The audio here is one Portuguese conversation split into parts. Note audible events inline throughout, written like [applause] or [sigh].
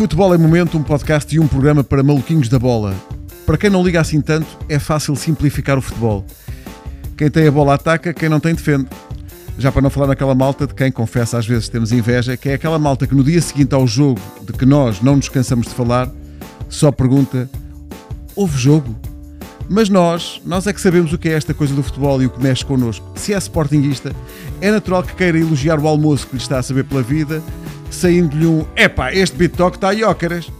Futebol é Momento, um podcast e um programa para maluquinhos da bola. Para quem não liga assim tanto, é fácil simplificar o futebol. Quem tem a bola ataca, quem não tem defende. Já para não falar naquela malta de quem, confessa às vezes temos inveja, que é aquela malta que no dia seguinte ao jogo, de que nós não nos cansamos de falar, só pergunta: houve jogo? Mas nós, nós é que sabemos o que é esta coisa do futebol e o que mexe connosco. Se é sportinguista, é natural que queira elogiar o almoço que lhe está a saber pela vida, saindo-lhe um epá, este BitTok está a ócaras.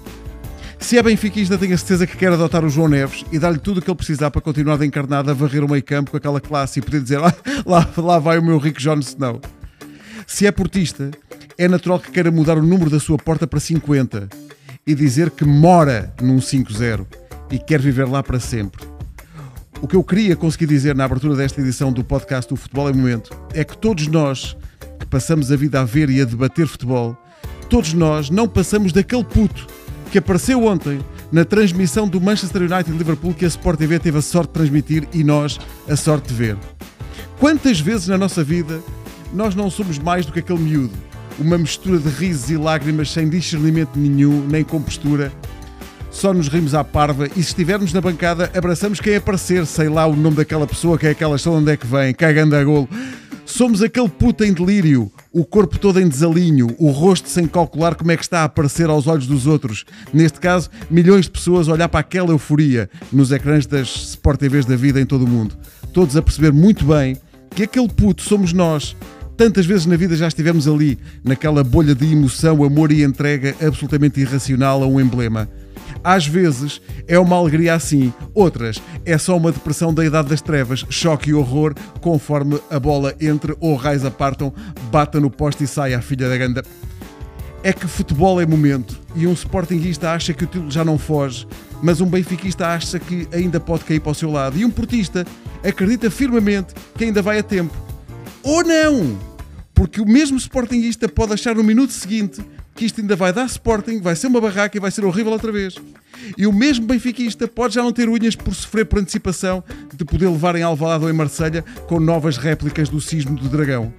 Se é benfiquista, tenho a certeza que quer adotar o João Neves e dar-lhe tudo o que ele precisar para continuar de encarnado a varrer o meio campo com aquela classe e poder dizer lá, ah, lá, lá vai o meu rico John Snow. Se é portista, é natural que queira mudar o número da sua porta para 50 e dizer que mora num 5-0 e quer viver lá para sempre. O que eu queria conseguir dizer na abertura desta edição do podcast do Futebol é Momento é que todos nós passamos a vida a ver e a debater futebol, todos nós não passamos daquele puto que apareceu ontem na transmissão do Manchester United Liverpool que a Sport TV teve a sorte de transmitir e nós a sorte de ver. Quantas vezes na nossa vida nós não somos mais do que aquele miúdo? Uma mistura de risos e lágrimas sem discernimento nenhum, nem compostura. Só nos rimos à parva e se estivermos na bancada abraçamos quem aparecer, sei lá o nome daquela pessoa, quem é que só onde é que vem, cagando é a golo. Somos aquele puta em delírio, o corpo todo em desalinho, o rosto sem calcular como é que está a aparecer aos olhos dos outros. Neste caso, milhões de pessoas olhar para aquela euforia nos ecrãs das Sport TVs da vida em todo o mundo. Todos a perceber muito bem que aquele puto somos nós. Tantas vezes na vida já estivemos ali, naquela bolha de emoção, amor e entrega absolutamente irracional a um emblema. Às vezes é uma alegria assim, outras é só uma depressão da idade das trevas, choque e horror, conforme a bola entre ou raios apartam, bata no poste e sai a filha da ganda. É que futebol é momento e um sportinguista acha que o título já não foge, mas um benfiquista acha que ainda pode cair para o seu lado e um portista acredita firmemente que ainda vai a tempo. Ou não! Porque o mesmo sportinguista pode achar no minuto seguinte que isto ainda vai dar Sporting, vai ser uma barraca e vai ser horrível outra vez. E o mesmo benfiquista pode já não ter unhas por sofrer por antecipação de poder levar em Alvalade ou em Marselha com novas réplicas do sismo do Dragão.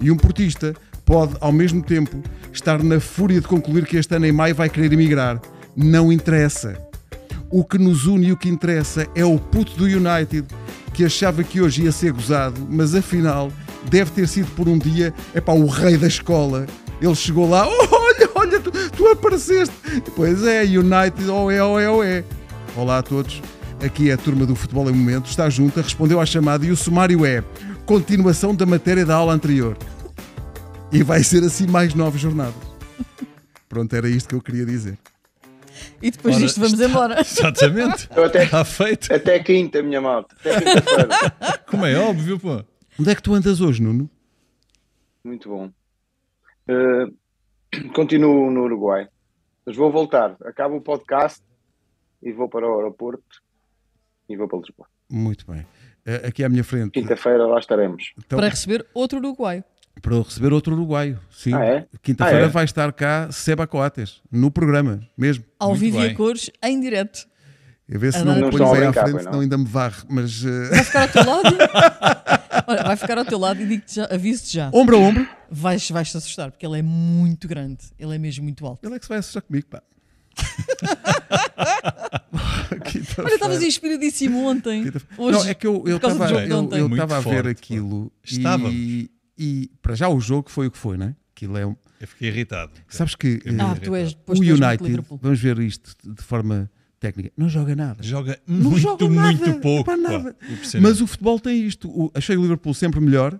E um portista pode, ao mesmo tempo, estar na fúria de concluir que este ano em maio vai querer emigrar. Não interessa. O que nos une e o que interessa é o puto do United que achava que hoje ia ser gozado, mas afinal deve ter sido por um dia para o rei da escola ele chegou lá, oh, olha, olha, tu, tu apareceste. pois é, United, oh é, oh é, oh é. Olá a todos. Aqui é a turma do Futebol em Momento, está junta, respondeu à chamada e o sumário é continuação da matéria da aula anterior. E vai ser assim mais nove jornadas. Pronto, era isto que eu queria dizer. E depois Ora, disto vamos está, embora. [laughs] Exatamente. Até, está feito. Até quinta, minha malta. Até quinta-feira. Como é óbvio, pô. Onde é que tu andas hoje, Nuno? Muito bom. Uh, [clears throat] continuo no Uruguai, mas vou voltar. Acabo o podcast e vou para o aeroporto e vou para Lisboa. Muito bem. Uh, aqui à minha frente. Quinta-feira lá estaremos. Então... Para receber outro uruguaio. Para receber outro uruguaio, sim. Ah, é? Quinta-feira ah, é? vai estar cá Seba Coates, no programa mesmo. Ao vivo e a cores, em direto. A ver se não, não pões aí à frente, senão ainda me varre. Mas, uh... Vai ficar ao teu lado? [laughs] Olha, vai ficar ao teu lado e digo-te já, aviso-te já. Ombro a ombro? Vais, vais te assustar, porque ele é muito grande. Ele é mesmo muito alto. Ele é que se vai assustar comigo, pá. [laughs] Olha, estavas inspiradíssimo ontem. Hoje, não, é que eu estava eu eu, eu, eu a ver aquilo. Estava. E, e, para já o jogo foi o que foi, não é? Aquilo é um... Eu fiquei irritado. Sabes que uh, o United, vamos ver isto de forma técnica, não joga nada. Joga não muito, joga nada, muito pouco. Pá, nada. Pá, mas o futebol tem isto. O, achei o Liverpool sempre melhor,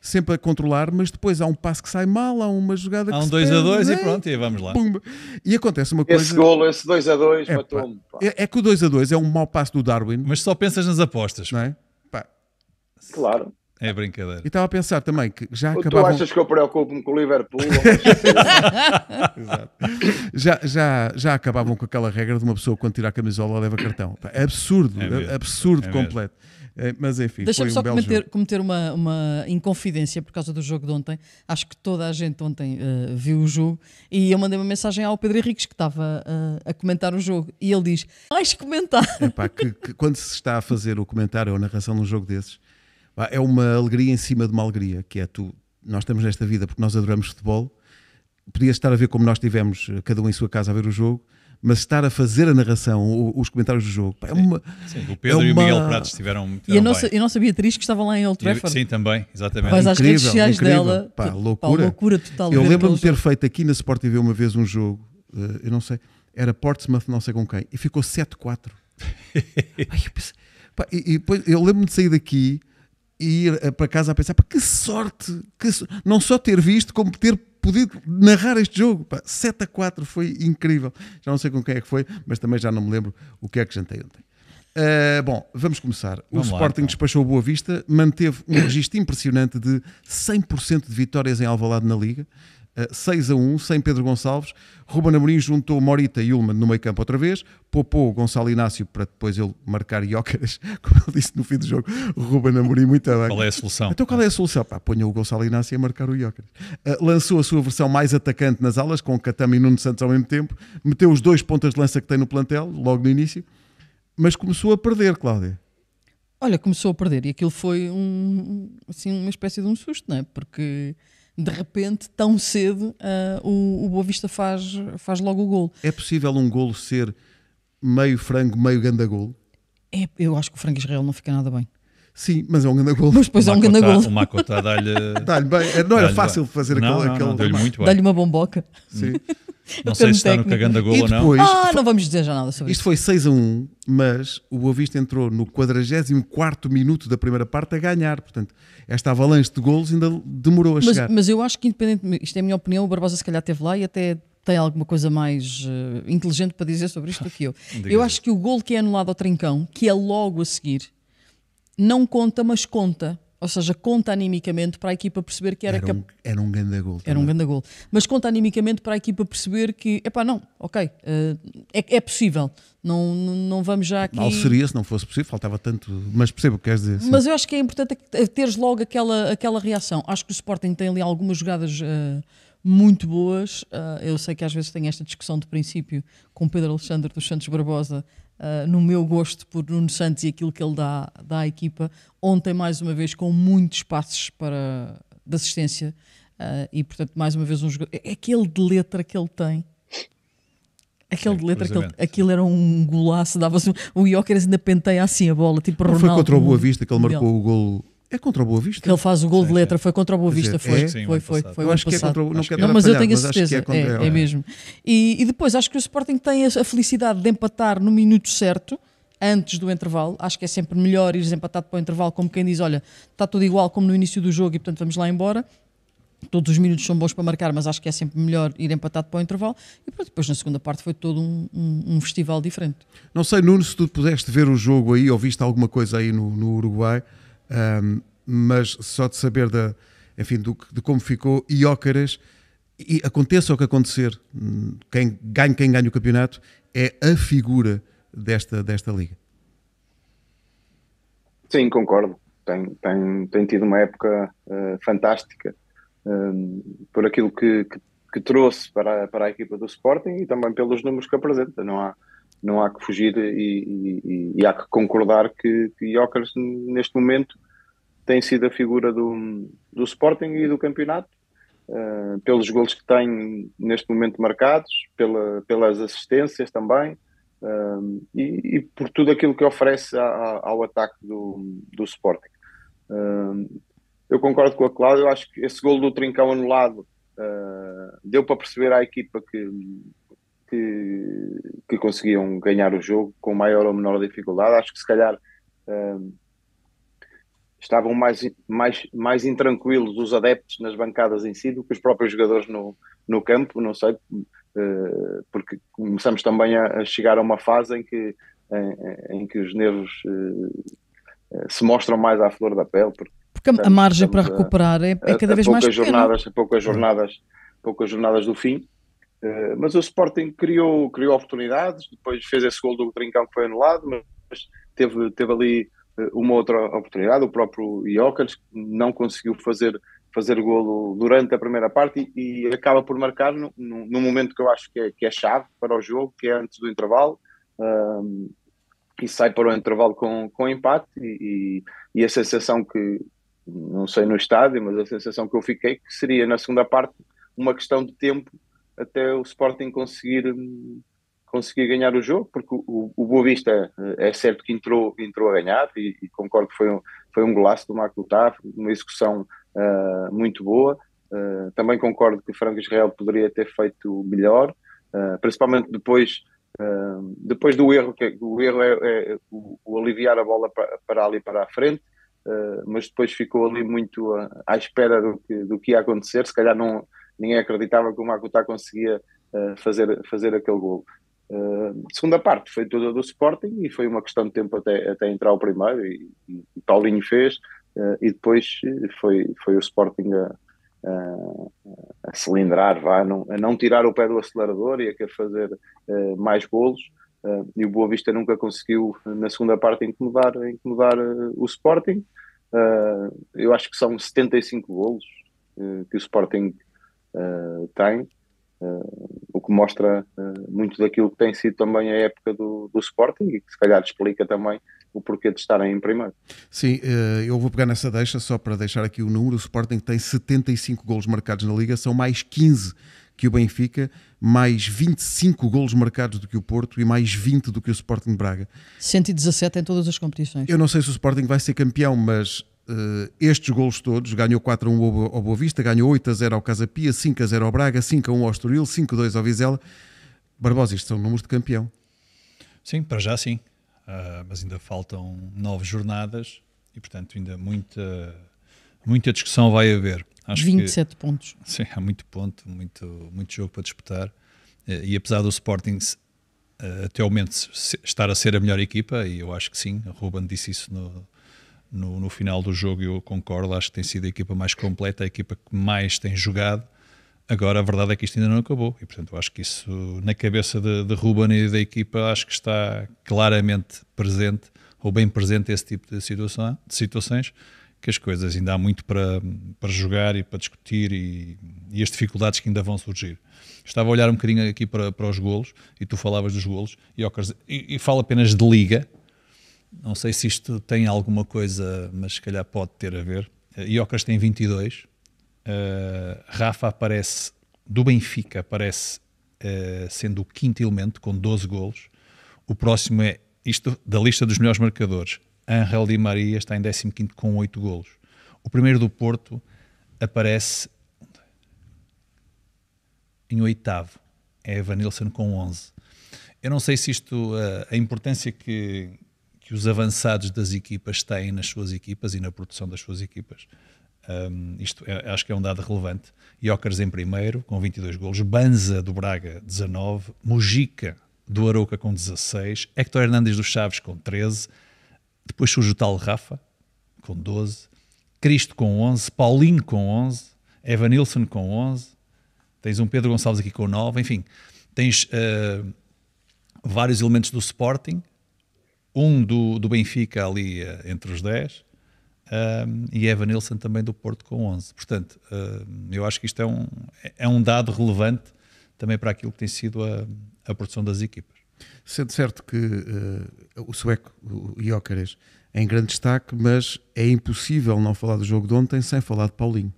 sempre a controlar, mas depois há um passo que sai mal, há uma jogada há um que. Há um 2 a 2 e né? pronto, e vamos lá. Pumba. E acontece uma coisa. Esse golo, esse 2 a 2 é, matou-me. É, é, que o 2 a 2 é um mau passo do Darwin. Mas só pensas nas apostas. Não é? Pá. Claro. É brincadeira. E estava a pensar também que já Ou acabavam... Tu achas que eu preocupo-me com o Liverpool? [laughs] Exato. Já, já, já acabavam com aquela regra de uma pessoa quando tira a camisola leva cartão. Absurdo, é absurdo é, é completo. É, mas enfim, Deixa-me só um cometer, cometer, uma, uma inconfidência por causa do jogo de ontem. Acho que toda a gente ontem uh, viu o jogo e eu mandei uma mensagem ao Pedro Henriques que estava uh, a comentar o jogo e ele diz: Vais comentar. Epá, que, que, quando se está a fazer o comentário ou a narração num jogo desses, é uma alegria em cima de uma alegria, que é tu, nós estamos nesta vida porque nós adoramos futebol, podias estar a ver como nós tivemos eh, cada um em sua casa a ver o jogo, mas estar a fazer a narração, os comentários do jogo, é uma. Sim, O Pedro é uma... e o Miguel Pratos estiveram muito e, a nossa, e a nossa Beatriz, que estava lá em Old Trafford. Sim, também, exatamente. Mas as redes sociais incrível. dela. Pá, loucura. Pá, loucura total. Eu lembro-me de ter jogo. feito aqui na Sport TV uma vez um jogo, eh, eu não sei, era Portsmouth, não sei com quem, e ficou 7-4. [laughs] eu, e, e depois, eu lembro-me de sair daqui e ir eh, para casa a pensar, que sorte, que so... não só ter visto, como ter podido narrar este jogo. Pá, 7 a 4 foi incrível. Já não sei com quem é que foi, mas também já não me lembro o que é que jantei ontem. Uh, bom, vamos começar. o Sporting lá, então. despachou Boa Vista, manteve um registro impressionante de 100% de vitórias em Alvalade na Liga. 6 a 1, sem Pedro Gonçalves. Ruben Amorim juntou Morita e Ullman no meio campo outra vez, poupou Gonçalo Inácio para depois ele marcar Iocas, [laughs] como ele disse no fim do jogo. Ruben Amorim, muito bem. Qual é a solução? Então qual é a solução? Pá, ponha o Gonçalo Inácio a marcar o Iocas. Uh, lançou a sua versão mais atacante nas alas, com Catama e Nuno Santos ao mesmo tempo, meteu os dois pontas de lança que tem no plantel, logo no início, mas começou a perder, Cláudia. Olha, começou a perder e aquilo foi um, assim, uma espécie de um susto, não é? Porque de repente, tão cedo, uh, o, o Boa Vista faz, faz logo o gol. É possível um golo ser meio frango, meio gandagolo? É, eu acho que o frango Israel não fica nada bem. Sim, mas é um grande gol. Mas depois o é um grande gol. O Makota tá- tá dá-lhe. [laughs] dá-lhe bem. É, não era dá fácil bem. fazer não, aquele. Não, não, aquele... dá-lhe muito bem. Dá-lhe uma bomboca. Sim. [laughs] Não sei se técnico. está no cagando a gol ou não. Ah, não vamos dizer já nada sobre isto. Isto foi 6 a 1, mas o Boavista entrou no 44 minuto da primeira parte a ganhar. Portanto, esta avalanche de golos ainda demorou a mas, chegar. Mas eu acho que, independentemente, isto é a minha opinião, o Barbosa se calhar esteve lá e até tem alguma coisa mais uh, inteligente para dizer sobre isto do que eu. [laughs] eu acho que o gol que é anulado ao Trincão, que é logo a seguir, não conta, mas conta ou seja, conta animicamente para a equipa perceber que era. Era um, cap... era um gol. Era um grande gol. Mas conta animicamente para a equipa perceber que, epá, não, ok, uh, é, é, possível. Não, não vamos já aqui. Mal seria se não fosse possível, faltava tanto. Mas percebo o que queres dizer. Sim. Mas eu acho que é importante é é, teres logo aquela, aquela reação. Acho que o Sporting tem ali algumas jogadas. Uh, muito boas. Uh, eu sei que às vezes tem esta discussão de princípio com Pedro Alexandre dos Santos Barbosa uh, no meu gosto por Nuno Santos e aquilo que ele dá, dá à equipa. Ontem, mais uma vez, com muitos passos para, de assistência. Uh, e, portanto, mais uma vez, um jogador. É aquele de letra que ele tem. Aquele de letra, aquele, aquilo era um golaço, dava O Jóqueres ainda penteia assim a bola, tipo Ronaldo. foi contra o Boa Vista que ele marcou o golo é contra o Boa Vista. Que ele faz o gol sim, de letra, foi contra o Boa Vista, dizer, foi, é? sim, foi, foi, foi, Eu acho que é passado. é contra o, não, não mas eu tenho a é certeza, é, é, é, mesmo. E, e, depois acho que o Sporting tem a felicidade de empatar no minuto certo, antes do intervalo. Acho que é sempre melhor ires empatado para o intervalo, como quem diz, olha, está tudo igual como no início do jogo e portanto vamos lá embora todos os minutos são bons para marcar, mas acho que é sempre melhor ir empatado para o intervalo. E pronto, depois na segunda parte foi todo um, um, um, festival diferente. Não sei, Nuno, se tu pudeste ver o jogo aí ou viste alguma coisa aí no, no Uruguai. Um, mas só de saber da, enfim, do, de como ficou Iócaras, e aconteça o que acontecer, quem ganha, quem ganha o campeonato é a figura desta, desta liga. Sim, concordo. Tem, tem, tem tido uma época uh, fantástica um, por aquilo que, que, que, trouxe para, para a equipa do Sporting e também pelos números que apresenta. Não há, não há que fugir e, e, e há que concordar que, que Jokers, neste momento, tem sido a figura do, do Sporting e do campeonato, uh, pelos gols que tem neste momento marcados, pela, pelas assistências também, uh, e, e, por tudo aquilo que oferece a, a, ao ataque do, do Sporting. Uh, eu concordo com a Cláudia, eu acho que esse gol do Trincão anulado deu para perceber à equipa que que, que conseguiam ganhar o jogo com maior ou menor dificuldade. Acho que se calhar um, estavam mais, mais, mais intranquilos os adeptos nas bancadas em si do que os próprios jogadores no, no campo, não sei, uh, porque começamos também a, a, chegar a uma fase em que, em, em que os nervos uh, se mostram mais à flor da pele. Porque, porque a margem para recuperar é, é a, é, cada a, vez mais pequena. Jornadas, poucas jornadas, poucas jornadas do fim eh, mas o Sporting criou, criou oportunidades, depois fez esse gol do Trincão que foi anulado, mas teve, teve ali eh, uma outra oportunidade, o próprio Iócares não conseguiu fazer, fazer golo durante a primeira parte e, e acaba por marcar num, momento que eu acho que é, que é chave para o jogo, que é antes do intervalo, um, ehm, e sai para o intervalo com, com empate e, e, e a sensação que, não sei no estádio, mas a sensação que eu fiquei que seria na segunda parte uma questão de tempo até o Sporting conseguir, conseguir ganhar o jogo, porque o, o Boa Vista eh, é certo que entrou, entrou a ganhar e, e concordo que foi um, foi um golaço do Marco Lutar, uma execução uh, muito boa. Uh, também concordo que o Franco Israel poderia ter feito melhor, uh, principalmente depois Uh, depois do erro, que o erro é, é o, o, aliviar a bola para, para ali para a frente, uh, mas depois ficou ali muito à, à espera do que, do que ia acontecer. Se calhar não, ninguém acreditava que o Makuta conseguia uh, fazer, fazer aquele gol. Uh, eh, segunda parte foi toda do Sporting e foi uma questão de tempo até, até entrar o primeiro e, e Paulinho fez uh, e depois foi, foi o Sporting a, a, a cilindrar, vá, a, não, a não tirar o pé do acelerador e a querer fazer uh, mais golos e o Boa Vista nunca conseguiu na segunda parte incomodar, incomodar o Sporting eu acho que são 75 golos que o Sporting eh, tem, uh, o que mostra eh, muito daquilo que tem sido também a época do, do Sporting e que se calhar explica também o porquê de estarem em primeiro. Sim, eu vou pegar nessa deixa só para deixar aqui o número. O Sporting tem 75 golos marcados na Liga, são mais 15 que o Benfica, mais 25 golos marcados do que o Porto e mais 20 do que o Sporting Braga. 117 em todas as competições. Eu não sei se o Sporting vai ser campeão, mas Uh, estes golos todos, ganhou 4 a 1 ao, ao Boa Vista, ganhou 8 a 0 ao Casapia, 5 a 0 ao Braga, 5 a 1 ao Estoril, 5 a 2 ao Vizela. Barbosa, isto são números de campeão. Sim, para já sim. Uh, mas ainda faltam nove jornadas e, portanto, ainda muita, muita discussão vai haver. Acho 27 que, pontos. Sim, há muito ponto, muito, muito jogo para disputar. Uh, e apesar do Sporting até ao momento estar a ser a melhor equipa, e eu acho que sim, o Ruben disse isso no, no, no final do jogo. Eu concordo, acho que tem sido a equipa mais completa, a equipa que mais tem jogado. Agora, a verdade é que isto ainda não acabou e, portanto, eu acho que isso na cabeça de, de Ruben e da equipa acho que está claramente presente ou bem presente esse tipo de, situação, de situações que as coisas ainda há muito para, para jogar e para discutir e, e as dificuldades que ainda vão surgir. Estava a olhar um bocadinho aqui para, para os golos e tu falavas dos golos e, e, e falo apenas de liga, não sei se isto tem alguma coisa, mas se calhar pode ter a ver. Eh, Iocas tem 22. Uh, eh, Rafa aparece, do Benfica, aparece uh, sendo o quinto elemento, com 12 golos. O próximo é, isto da lista dos melhores marcadores, Angel Di Maria está em 15 com 8 golos. O primeiro do Porto aparece em oitavo, é Evanilson com 11. Eu não sei se isto, a, a importância que, que os avançados das equipas têm nas suas equipas e na produção das suas equipas. Um, isto é, acho que é um dado relevante. Jokers em primeiro, com 22 golos. Banza do Braga, 19. Mujica do Arouca, com 16. Hector Hernandes dos Chaves, com 13. Depois surge o tal Rafa, com 12. Cristo, com 11. Paulinho, com 11. Evanilson, com 11. Tens um Pedro Gonçalves aqui com 9. Enfim, tens uh, vários elementos do Sporting um do, do Benfica ali eh, entre os 10 e Evan Nilsson também do Porto com 11. Portanto, eu acho que isto é um, é um dado relevante também para aquilo que tem sido a, a produção das equipas. Sendo certo que uh, o sueco, o Iócares, é em grande destaque, mas é impossível não falar do jogo de ontem sem falar de Paulinho.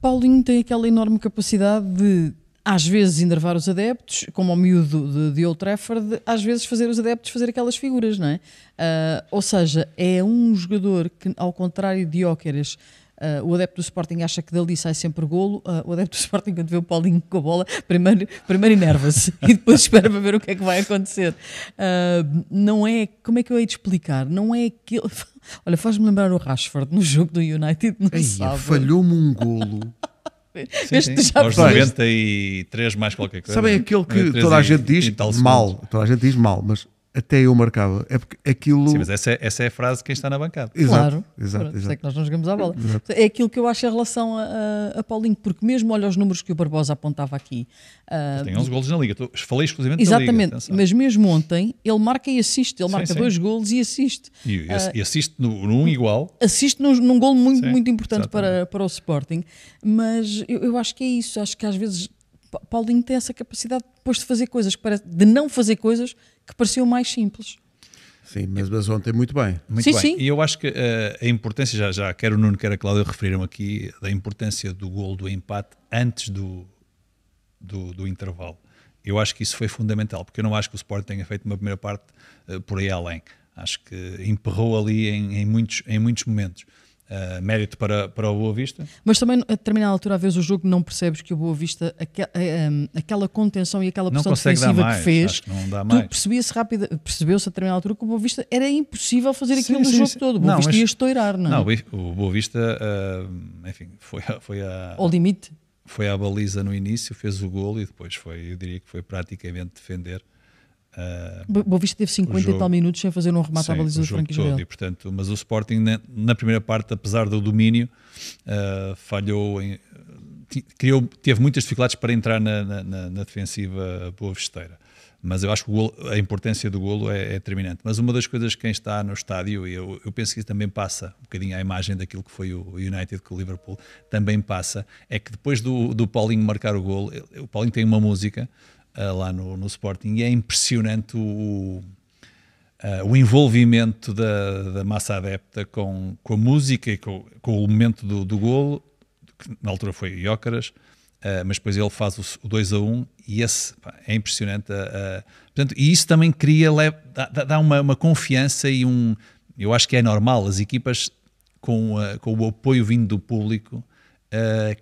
Paulinho tem aquela enorme capacidade de às vezes enervar os adeptos, como ao miúdo de, de Old Trafford, às vezes fazer os adeptos fazer aquelas figuras, não é? Uh, ou seja, é um jogador que, ao contrário de Óqueras, uh, ah, o adepto do Sporting acha que dali sai sempre golo, uh, o adepto do Sporting quando vê o Paulinho com a bola, primeiro, primeiro enerva-se [laughs] e depois espera para ver o que é que vai acontecer. não é, como é que eu hei de explicar? Não é aquele... [laughs] Olha, faz-me lembrar o Rashford no jogo do United Falhou-me um golo. Sim, este sim. já Aos 93 mais qualquer coisa. Sabem aquele que toda a gente diz mal, toda a gente diz mal, mas até eu marcava. É porque aquilo. Sim, mas essa é, essa é a frase de quem está na bancada. Exato, claro, exato, exato. é que nós não jogamos à bola. Exato. É aquilo que eu acho em relação a, a, Paulinho, porque mesmo olha os números que o Barbosa apontava aqui. Uh, tem 11 golos na Liga, falei exclusivamente Exatamente, Liga, Exatamente, mas mesmo ontem ele marca e assiste, ele sim, marca sim. dois golos e assiste. E, e ah, assiste no, num igual. Assiste num, num gol muito, sim, muito importante para, para o Sporting, mas eu, eu acho que é isso, acho que às vezes Paulinho tem essa capacidade depois de fazer coisas, que parece, de não fazer coisas que pareceu mais simples. Sim, mas, mas ontem muito bem. Muito sim, bem. Sim. E eu acho que uh, a importância, já, já quer o Nuno, quer a Cláudia referiram aqui, da importância do gol do empate antes do, do, do, intervalo. Eu acho que isso foi fundamental, porque eu não acho que o Sport tenha feito uma primeira parte uh, por aí além. Acho que emperrou ali em, em, muitos, em muitos momentos. Uh, mérito para, para o Boa Vista. Mas também, a determinada altura, às vezes o jogo não percebes que o Boa Vista, eh, eh, aquela contenção e aquela pressão defensiva mais, que fez, percebeu tu se rápido, percebeu-se a determinada altura que o Boa Vista era impossível fazer sim, aquilo sim, no jogo sim. todo. O Boa não, Vista mas, ia estourar, não é? Não, o Boa Vista, uh, enfim, foi, foi a. Ao limite. Foi à baliza no início, fez o golo e depois foi, eu diria que foi praticamente defender Uh, ah, Boa Vista teve 50 jogo, e tal minutos sem fazer um remate sim, à baliza do Frank e, portanto, Mas o Sporting, na, né, na, primeira parte, apesar do domínio, uh, falhou, em, criou, teve muitas dificuldades para entrar na, na, na defensiva Boa Visteira. Mas eu acho que golo, a importância do golo é, é, determinante. Mas uma das coisas que quem está no estádio, e eu, eu, penso que isso também passa um bocadinho à imagem daquilo que foi o United com o Liverpool, também passa, é que depois do, do Paulinho marcar o golo, o Paulinho tem uma música eh, lá no, no, Sporting. E é impressionante o, uh, o envolvimento da, da, massa adepta com, com a música e com, com o momento do, do golo, que na altura foi o Iócaras, Uh, eh, mas depois ele faz o, o 2 a 1 um, e esse pá, é impressionante. Uh, uh, portanto, e isso também cria, dá, dá uma, uma, confiança e um. Eu acho que é normal, as equipas com, com o apoio vindo do público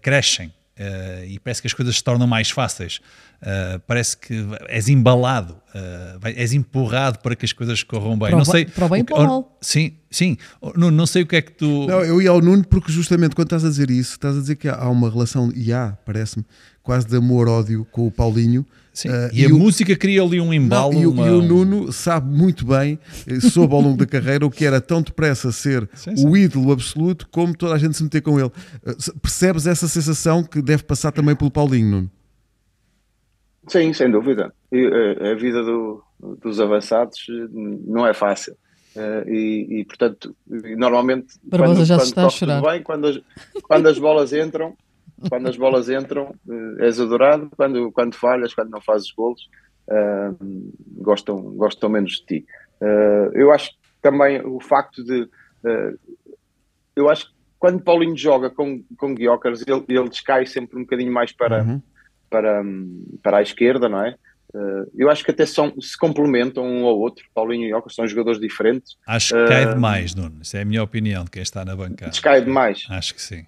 crescem. Uh, e parece que as coisas se tornam mais fáceis. Uh, parece que és embalado, uh, és empurrado para que as coisas corram bem. não sei, para o bem e para o mal. Sim, sim. Não, não sei o que é que tu. Não, eu ia ao Nuno porque justamente quando estás a dizer isso, estás a dizer que há uma relação, e há, parece-me, quase de amor-ódio com o Paulinho Sim, uh, e, e, a o, música cria ali um embalo. Não, e, uma... e, o Nuno sabe muito bem, eh, soube ao longo da carreira, o que era tão depressa ser [laughs] sim, sim. o ídolo absoluto como toda a gente se meter com ele. Uh, percebes essa sensação que deve passar também pelo Paulinho, Nuno? Sim, sem dúvida. a vida do, dos avançados não é fácil. Uh, e, e, portanto, normalmente quando, já está a chorar. Bem, quando, as, quando as bolas entram, quando as bolas entram, eh, és adorado, quando, quando falhas, quando não fazes golos, uh, gostam, gostam menos de ti. Uh, eu acho também o facto de. Uh, eu acho que quando Paulinho joga com, com Guiocas, ele, ele descai sempre um bocadinho mais para, uhum. para, para a esquerda, não é? Uh, eu acho que até são, se complementam um ao outro. Paulinho e Ocas são jogadores diferentes. Acho que cai demais, Nuno. Isso é a minha opinião de quem está na bancada. Descai demais. Acho que sim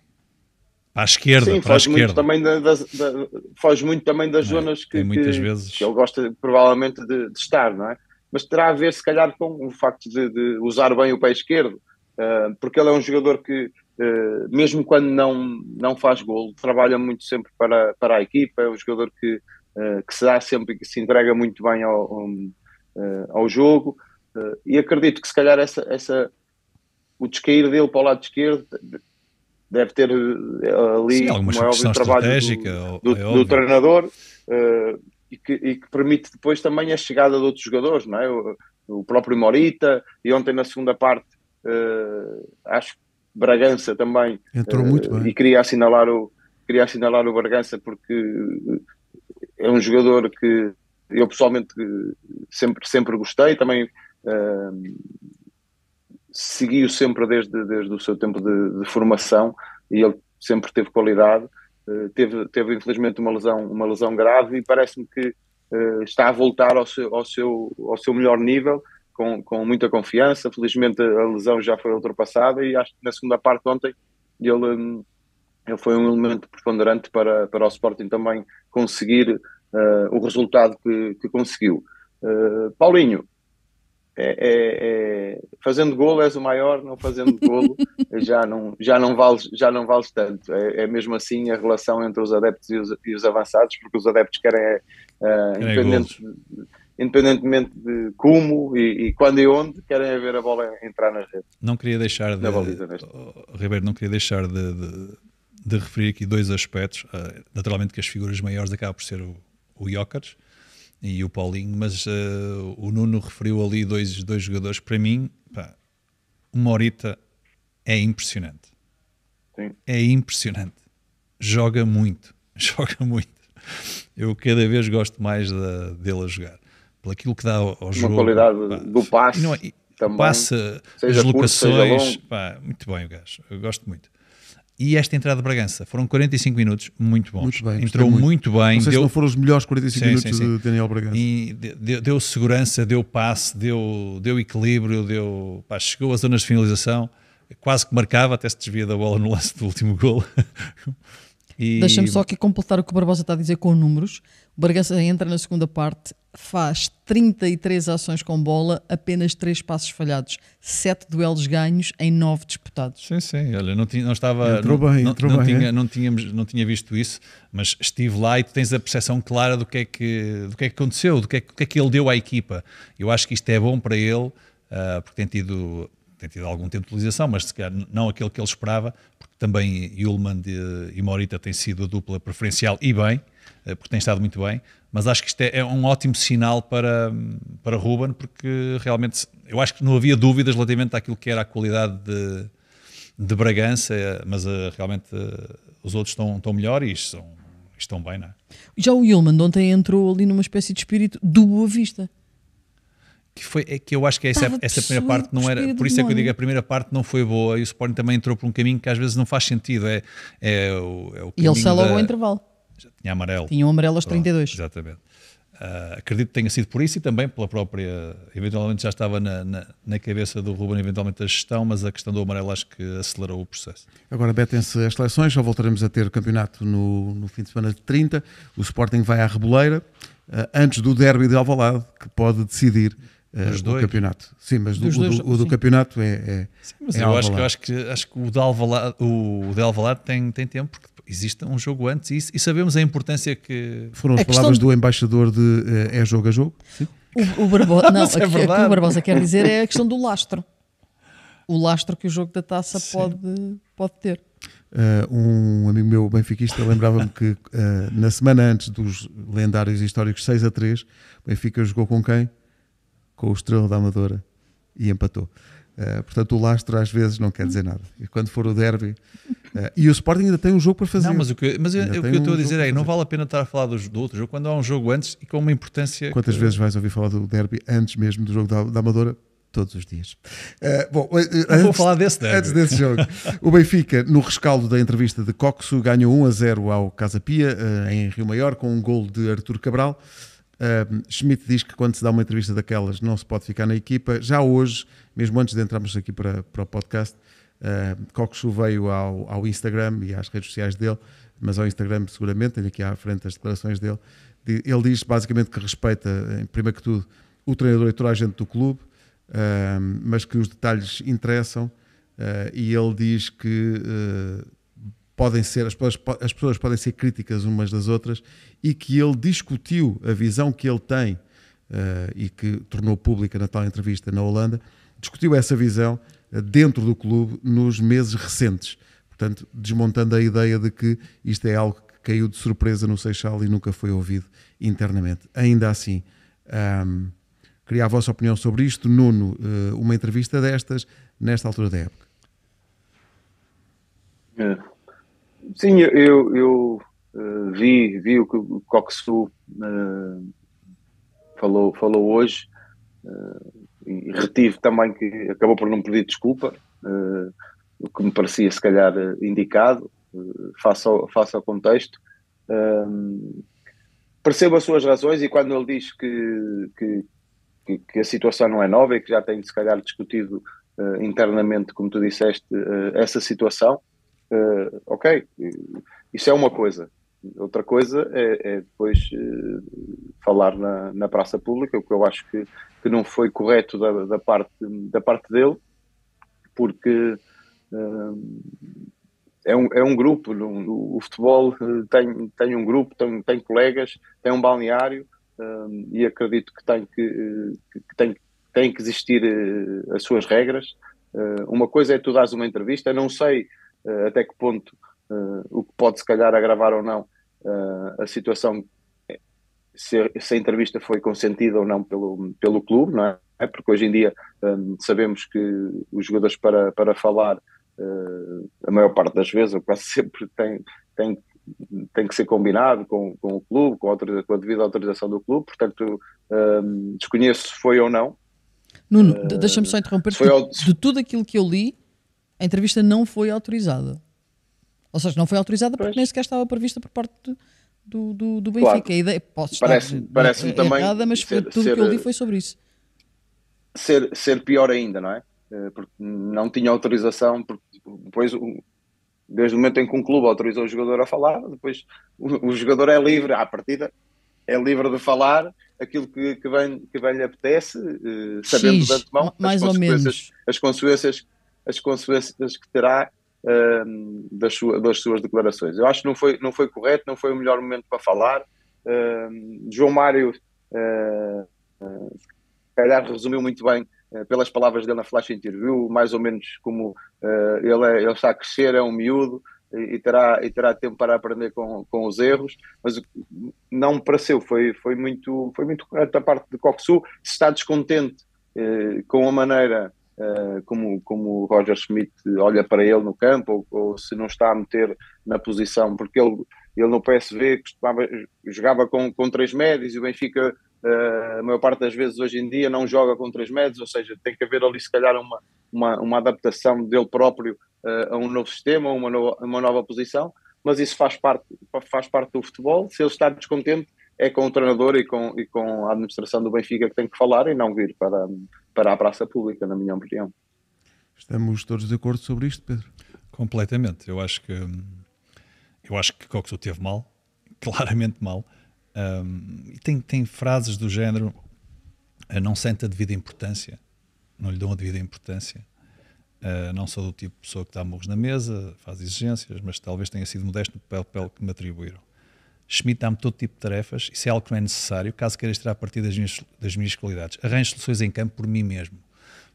à esquerda, Sim, para a esquerda. também da, da, da, foge muito também das é? zonas que, muitas que, vezes... que ele gosta provavelmente de, de, estar, não é? Mas terá a ver, se calhar, com o facto de, de usar bem o pé esquerdo, uh, porque ele é um jogador que, uh, mesmo quando não, não faz gol, trabalha muito sempre para, para a equipa, é um jogador que, uh, que se dá sempre e que se entrega muito bem ao, um, ao jogo, e acredito que, se calhar, essa, essa, o descair dele para o lado esquerdo deve ter eh, ali, Sim, maior é trabalho do, do, é do treinador uh, e, que, e, que, permite depois também a chegada de outros jogadores, não é? O, o próprio Morita, e ontem na segunda parte, uh, acho que Bragança também entrou muito bem. E queria assinalar o, queria assinalar o Bragança porque é um jogador que eu pessoalmente sempre, sempre gostei, também seguiu sempre desde, desde o seu tempo de, de formação e ele sempre teve qualidade. Eh, teve, teve infelizmente uma lesão, uma lesão grave e parece-me que uh, está a voltar ao seu, ao seu, ao seu melhor nível, com, com muita confiança. Felizmente a lesão já foi ultrapassada e acho que na segunda parte ontem ele, hum, ele foi um elemento preponderante para, para o Sporting também conseguir uh, o resultado que, que conseguiu. Paulinho, é, é, é, fazendo golo és o maior, não fazendo golo [laughs] já não, já não, vales, já não vales tanto. É, é, mesmo assim a relação entre os adeptos e os, e os avançados, porque os adeptos querem, eh, uh, independente, independentemente de como e, e, quando e onde, querem ver a bola entrar na rede. Não queria deixar de. Baliza, oh, oh, Ribeiro, não queria deixar de, de, de referir aqui dois aspectos. Uh, naturalmente que as figuras maiores acabam por ser o, o Jokers e o Paulinho, mas uh, o Nuno referiu ali dois, dois jogadores. Para mim, pá, uma é impressionante. Sim. É impressionante. Joga muito, [laughs] joga muito. Eu cada vez gosto mais da, dele a jogar. Pelo aquilo que dá ao, uma jogo. qualidade pá, do é, passe. Não, também, passa as locações. Curto, pá, muito bem o gajo. Eu gosto muito e esta entrada de Bragança. Foram 45 minutos muito bons. Muito bem, Entrou muito, muito bem. Não sei deu... se não foram os melhores 45 sim, minutos sim, sim. de Daniel Bragança. E deu, deu, segurança, deu passe, deu, deu equilíbrio, deu... Pá, chegou às zonas de finalização, quase que marcava, até se desvia da bola no lance do último gol. [laughs] e... Deixa-me só aqui completar o que o Barbosa está a dizer com números. Bragança entra na segunda parte, faz 33 ações com bola, apenas 3 passos falhados, 7 duelos ganhos em 9 disputados. Sim, sim, olha, não, tinha, não estava. Entrou não, bem, entrou não, bem. Tinha, é? não, tínhamos, não tinha visto isso, mas estive lá e tu tens a percepção clara do que é que, do que, é que aconteceu, do que é, do que, é que ele deu à equipa. Eu acho que isto é bom para ele, uh, porque tem tido, tem tido algum tempo de utilização, mas se calhar não aquele que ele esperava, porque também Hulman e Morita têm sido a dupla preferencial e bem eh, porque tem estado muito bem, mas acho que isto é, é um ótimo sinal para, para Ruben, porque realmente eu acho que não havia dúvidas relativamente àquilo que era a qualidade de, de Bragança, eh, mas eh, realmente os outros estão, estão melhor e estão, estão bem, não é? Já o Ilman ontem entrou ali numa espécie de espírito do Boa Vista. Que, foi, é, que eu acho que essa, essa primeira parte não era. Por isso é que eu digo a primeira parte não foi boa e o Sporting também entrou por um caminho que às vezes não faz sentido. É, é, o, é o e ele sai logo ao intervalo já tinha amarelo. Tinha um amarelo aos Pronto, 32. Exatamente. Uh, acredito que tenha sido por isso e também pela própria. Eventualmente já estava na, na, na, cabeça do Ruben, eventualmente a gestão, mas a questão do amarelo acho que acelerou o processo. Agora betem-se as seleções, já voltaremos a ter campeonato no, no, fim de semana de 30. O Sporting vai à Reboleira uh, antes do derby de Alvalade, que pode decidir. Uh, o campeonato. Sim, mas do, dois, o, do, o do campeonato é. é sim, mas é eu, acho que, eu acho que, acho que o de Alvalade, o, o de Alvalade tem, tem tempo, porque existe um jogo antes e, e sabemos a importância que. Foram as palavras do embaixador de uh, é jogo a jogo? Sim. O, o Barbosa, [laughs] não, é o que o Barbosa quer dizer é a questão do lastro. O lastro que o jogo da taça pode, pode ter. Uh, um amigo meu benfiquista lembrava-me que uh, na semana antes dos lendários históricos 6 a 3, Benfica jogou com quem? Com o Estrela da Amadora e empatou. Eh, portanto, o lastro às vezes não quer dizer nada. E quando for o derby. Uh, e o Sporting ainda tem um jogo para fazer. Não, mas o que, mas eu, o que eu estou um a dizer é que não vale a pena estar a falar do, do, outro jogo quando há um jogo antes e com uma importância. Quantas que... vezes vais ouvir falar do derby antes mesmo do jogo da, da Amadora? Todos os dias. Uh, bom, antes, vou falar desse derby. Antes desse jogo. [laughs] o Benfica, no rescaldo da entrevista de Coxo, ganhou 1 a 0 ao Casa Pia em Rio Maior com um gol de Artur Cabral. Schmidt diz que quando se dá uma entrevista daquelas não se pode ficar na equipa. Já hoje, mesmo antes de entrarmos aqui para, para o podcast, uh, Coxo veio ao, ao Instagram e às redes sociais dele, mas ao Instagram seguramente, tenho aqui à frente as declarações dele. Ele diz basicamente que respeita, em eh, primeiro que tudo, o treinador e toda a gente do clube, uh, mas que os detalhes interessam. Uh, e ele diz que uh, podem ser, as pessoas, as pessoas podem ser críticas umas das outras e que ele discutiu a visão que ele tem uh, e que tornou pública na tal entrevista na Holanda, discutiu essa visão uh, dentro do clube nos meses recentes. Portanto, desmontando a ideia de que isto é algo que caiu de surpresa no Seixal e nunca foi ouvido internamente. Ainda assim, um, ehm, queria a vossa opinião sobre isto. Nuno, uh, uma entrevista destas, nesta altura da época. É. Sim, eu, eu uh, vi, vi o que o Coxu uh, falou, falou hoje uh, e retive também que acabou por não pedir desculpa, o que me parecia se calhar indicado, face ao, face ao contexto. Ehm, percebo as suas razões e quando ele diz que, que, que, que a situação não é nova e que já tem se calhar discutido internamente, como tu disseste, essa situação uh, ok, isso é uma coisa. Outra coisa é, é depois uh, falar na, na, praça pública, o que eu acho que, que não foi correto da, da, parte, da parte dele, porque uh, é, um, é um grupo, o, o futebol tem, tem um grupo, tem, tem colegas, tem um balneário, e acredito que tem que, que, tem, tem que existir uh, as suas regras. Uh, uma coisa é tu dares uma entrevista, não sei eh, até que ponto eh, o que pode se calhar agravar ou não eh, a situação se, se, a entrevista foi consentida ou não pelo, pelo clube, não é? Porque hoje em dia um, ehm, sabemos que os jogadores para, para falar, uh, a maior parte das vezes, ou quase [laughs] sempre, tem, tem, tem que ser combinado com, com o clube, com a, com a devida autorização do clube, portanto um, ehm, desconheço se foi ou não. Nuno, deixa-me só interromper, de, de tudo aquilo que eu li, a entrevista não foi autorizada. Ou seja, não foi autorizada porque nem sequer estava prevista por parte de, do, do, do, Benfica. Claro. A ideia, posso estar parece, parece errada, também mas ser, tudo o que eu li eh, foi sobre isso. Ser, ser pior ainda, não é? Eh, porque não tinha autorização, porque depois, desde o momento em que um clube autorizou o jogador a falar, depois o, o jogador é livre à partida, é livre de falar aquilo que, que, bem, que bem lhe apetece, eh, sabendo X, de antemão mais as, as consequências as consequências que terá uh, das, sua, das, suas declarações. Eu acho que não foi, não foi correto, não foi o melhor momento para falar. Uh, João Mário, uh, se calhar, resumiu muito bem eh, pelas palavras dele na flash interview, mais ou menos como eh, ele, é, ele está a crescer, é um miúdo, e terá, e terá tempo para aprender com, com os erros, mas não me pareceu, foi, foi muito foi muito correto a parte de Coxu, se está descontente eh, com a maneira eh, como, como o Roger Schmidt olha para ele no campo, ou, ou, se não está a meter na posição, porque ele, ele no PSV costumava, jogava com, com três médios e o Benfica, uh, a maior parte das vezes hoje em dia, não joga com três médios, ou seja, tem que haver ali se calhar uma, uma, uma adaptação dele próprio uh, a um novo sistema, a uma, uma nova posição. Mas isso faz parte, faz parte do futebol. Se ele está descontente, é com o treinador e com, e com a administração do Benfica que tem que falar e não vir para, para a praça pública, na minha opinião. Estamos todos de acordo sobre isto, Pedro? Completamente. Eu acho que hum, eu acho que Coxo teve mal, [laughs] claramente mal. Um, tem, tem frases do género não sente a devida importância, não lhe dão a devida importância. Uh, não sou do tipo de pessoa que dá murros na mesa, faz exigências, mas talvez tenha sido modesto no papel que me atribuíram. Schmidt dá-me todo tipo de tarefas, isso é algo que não é necessário, caso queiras tirar partido das minhas, das minhas qualidades. Arranjo soluções em campo por mim mesmo.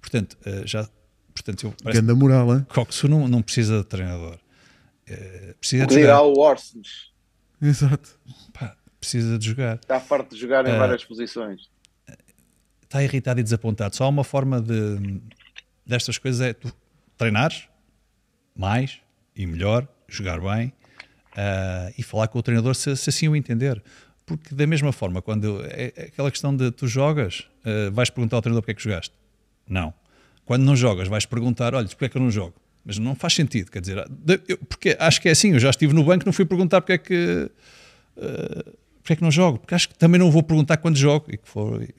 Portanto, uh, já. Portanto, eu. Ganda moral, é? Coxo não, não precisa de treinador. Uh, precisa o de dirá o Orsens. Exato. Pá, precisa de jogar. Está farto de jogar em eh, várias posições. Está irritado e desapontado. Só há uma forma de, destas coisas é tu treinar mais e melhor, jogar bem uh, e falar com o treinador se, se, assim o entender. Porque da mesma forma, quando é, é aquela questão de tu jogas, uh, vais perguntar ao treinador porque é que jogaste? Não. Quando não jogas, vais perguntar, olha, porque é que eu não jogo? Mas não faz sentido, quer dizer, eu, porque acho que é assim, eu já estive no banco, não fui perguntar porque é que... Uh, porque é que não jogo? Porque acho que também não vou perguntar quando jogo, e que foi,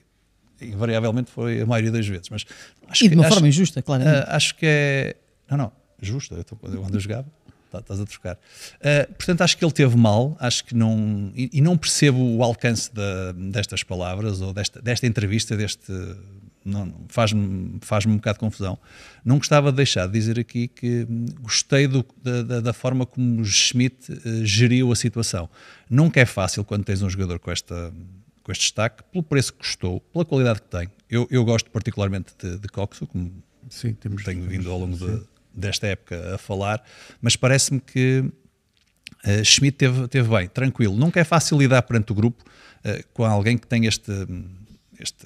invariavelmente foi a maioria das vezes. Mas e de uma que, forma acho, injusta, claro. Uh, acho que é. Não, não, justa. Eu, quando eu jogava, Tá, estás a trocar. Uh, portanto, acho que ele teve mal, acho que não. E, e não percebo o alcance destas palavras ou desta, desta entrevista, deste. Faz-me faz, -me, faz -me um bocado de confusão. Não gostava de deixar de dizer aqui que gostei do, da, da, forma como Schmidt uh, geriu a situação. Nunca é fácil quando tens um jogador com, esta, com este destaque, pelo preço que custou, pela qualidade que tem. Eu, eu gosto particularmente de, de Coxo, como Sim, temos, tenho vindo ao longo sim. de desta época a falar, mas parece-me que uh, Schmidt teve, teve bem, tranquilo. Nunca é fácil lidar perante o grupo uh, com alguém que tem este, este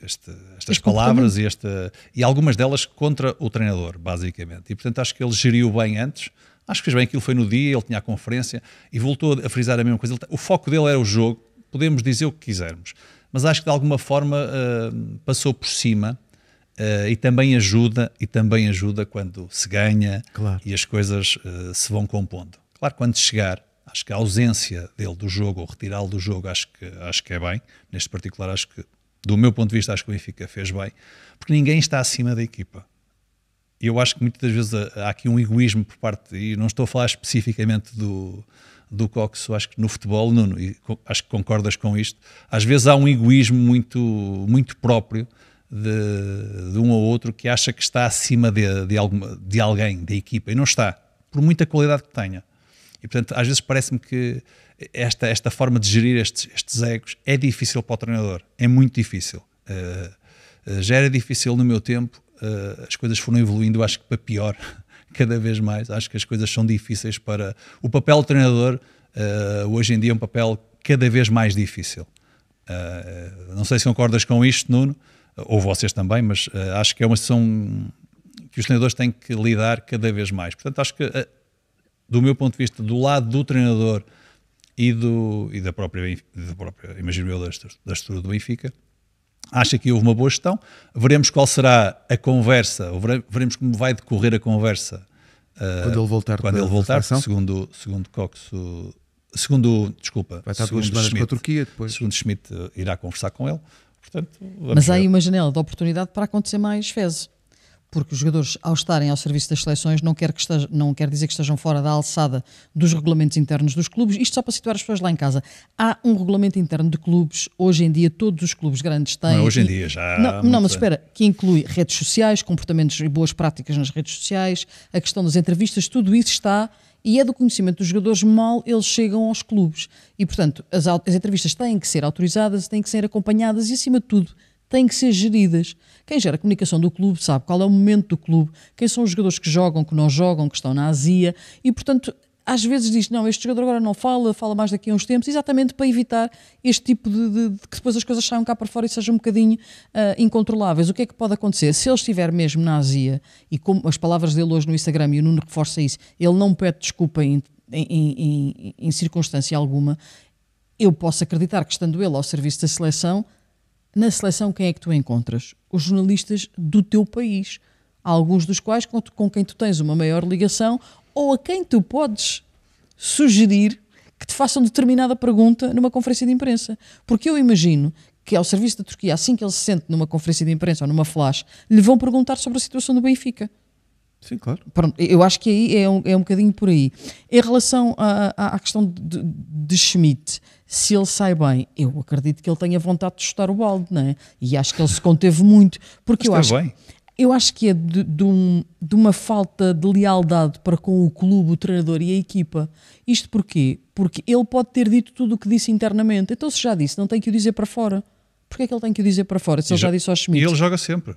este, estas este palavras e, esta, e algumas delas contra o treinador, basicamente. E portanto acho que ele geriu bem antes. Acho que fez bem aquilo, foi no dia, ele tinha a conferência e voltou a frisar a mesma coisa. Tá, o foco dele era o jogo, podemos dizer o que quisermos, mas acho que de alguma forma uh, passou por cima Uh, e também ajuda, e também ajuda quando se ganha claro. e as coisas uh, se vão compondo. Claro, quando chegar, acho que a ausência dele do jogo, ou retirá-lo do jogo, acho que, acho que é bem. Neste particular, acho que, do meu ponto de vista, acho que o Benfica fez bem, porque ninguém está acima da equipa. E eu acho que muitas vezes eh, há aqui um egoísmo por parte, e não estou a falar especificamente do, do Cox, acho que no futebol, Nuno, acho que concordas com isto, às vezes há um egoísmo muito, muito próprio de, de, um ou outro que acha que está acima de, de, alguma, de alguém, da equipa, e não está, por muita qualidade que tenha. E portanto, às vezes parece-me que esta, esta forma de gerir estes, estes egos é difícil para o treinador, é muito difícil. Uh, já era difícil no meu tempo, uh, as coisas foram evoluindo, acho que para pior, [laughs] cada vez mais. Acho que as coisas são difíceis para. O papel do treinador uh, hoje em dia é um papel cada vez mais difícil. não sei se concordas com isto, Nuno ou vocês também, mas eh, acho que é uma situação que os treinadores têm que lidar cada vez mais. Portanto, acho que, eh, do meu ponto de vista, do lado do treinador e, do, e da própria, da própria imagino eu, da, estrutura do Benfica, acho que houve uma boa gestão. Veremos qual será a conversa, veremos como vai decorrer a conversa eh, quando ele voltar, quando ele voltar segundo, segundo Cox, segundo, desculpa, vai estar segundo duas semanas Schmidt, a Turquia depois. Segundo Schmidt irá conversar com ele. Portanto, Mas há aí uma janela de oportunidade para acontecer mais fezes. Porque os jogadores, ao estarem ao serviço das seleções, não quer, que esteja, não quer dizer que estejam fora da alçada dos regulamentos internos dos clubes. Isto só para situar as pessoas lá em casa. Há um regulamento interno de clubes, hoje em dia todos os clubes grandes têm. Não, é hoje em dia já. Não, não mas espera, que inclui redes sociais, comportamentos e boas práticas nas redes sociais, a questão das entrevistas, tudo isso está e é do conhecimento dos jogadores mal eles chegam aos clubes. E, portanto, as, as entrevistas têm que ser autorizadas, têm que ser acompanhadas e, acima de tudo, têm que ser geridas. Quem gera a comunicação do clube sabe qual é o momento do clube, quem são os jogadores que jogam, que não jogam, que estão na Ásia e, portanto, às vezes diz, não, este jogador agora não fala, fala mais daqui a uns tempos, exatamente para evitar este tipo de, de, de que depois as coisas saiam cá para fora e sejam um bocadinho uh, incontroláveis. O que é que pode acontecer? Se ele estiver mesmo na Ásia, e como as palavras dele hoje no Instagram, e o Nuno reforça isso, ele não pede desculpa em, em, em, em circunstância alguma, eu posso acreditar que estando ele ao serviço da seleção, na seleção quem é que tu encontras? Os jornalistas do teu país alguns dos quais com, quem tu tens uma maior ligação ou a quem tu podes sugerir que te façam determinada pergunta numa conferência de imprensa. Porque eu imagino que ao serviço da Turquia, assim que ele se sente numa conferência de imprensa ou numa flash, lhe vão perguntar sobre a situação do Benfica. Sim, claro. Pronto, eu acho que aí é um, é um bocadinho por aí. Em relação à, à questão de, de Schmidt, se ele sai bem, eu acredito que ele tenha vontade de chutar o balde, não é? E acho que ele se conteve muito. Porque Mas eu acho. Bem. Eu acho que é de, de, um, de, uma falta de lealdade para com o clube, o treinador e a equipa. Isto porquê? Porque ele pode ter dito tudo o que disse internamente. Então, se já disse, não tem que o dizer para fora. Porquê é que ele tem que o dizer para fora? Se ele já, já disse aos Schmidt. E ele joga sempre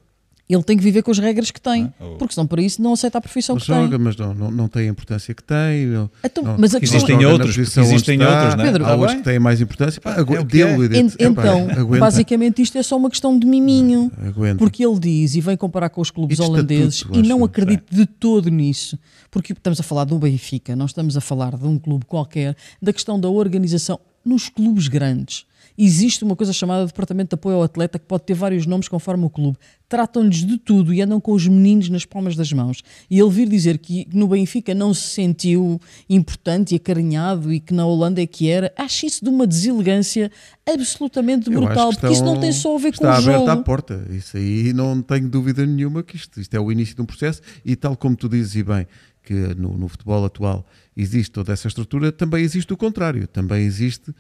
ele tem que viver com as regras que tem, ou... É? porque senão para isso não aceita a profissão mas que joga, tem. Mas não, não, não tem a importância que tem. então, não, mas a existem outros, existem está, outros, não é? Pedro, há outros que têm mais importância. Pá, agu... é dele, é. Ent, então, pá, basicamente isto é só uma questão de miminho, é, porque ele diz e vem comparar com os clubes holandeses e não é. acredito de todo nisso, porque estamos a falar do Benfica, não estamos a falar de um clube qualquer, da questão da organização nos clubes grandes existe uma coisa chamada Departamento de Apoio ao Atleta, que pode ter vários nomes conforme o clube. Tratam-lhes de tudo e andam com os meninos nas palmas das mãos. E ele vir dizer que no Benfica não se sentiu importante e acarinhado e que na Holanda é que era, acho isso de uma deselegância absolutamente brutal, porque estão, isso não tem só a ver com o jogo. Está aberta a porta, isso aí não tenho dúvida nenhuma que isto, isto é o início de um processo e tal como tu dizes e bem, que no, no futebol atual existe toda essa estrutura, também existe o contrário. Também existe uh,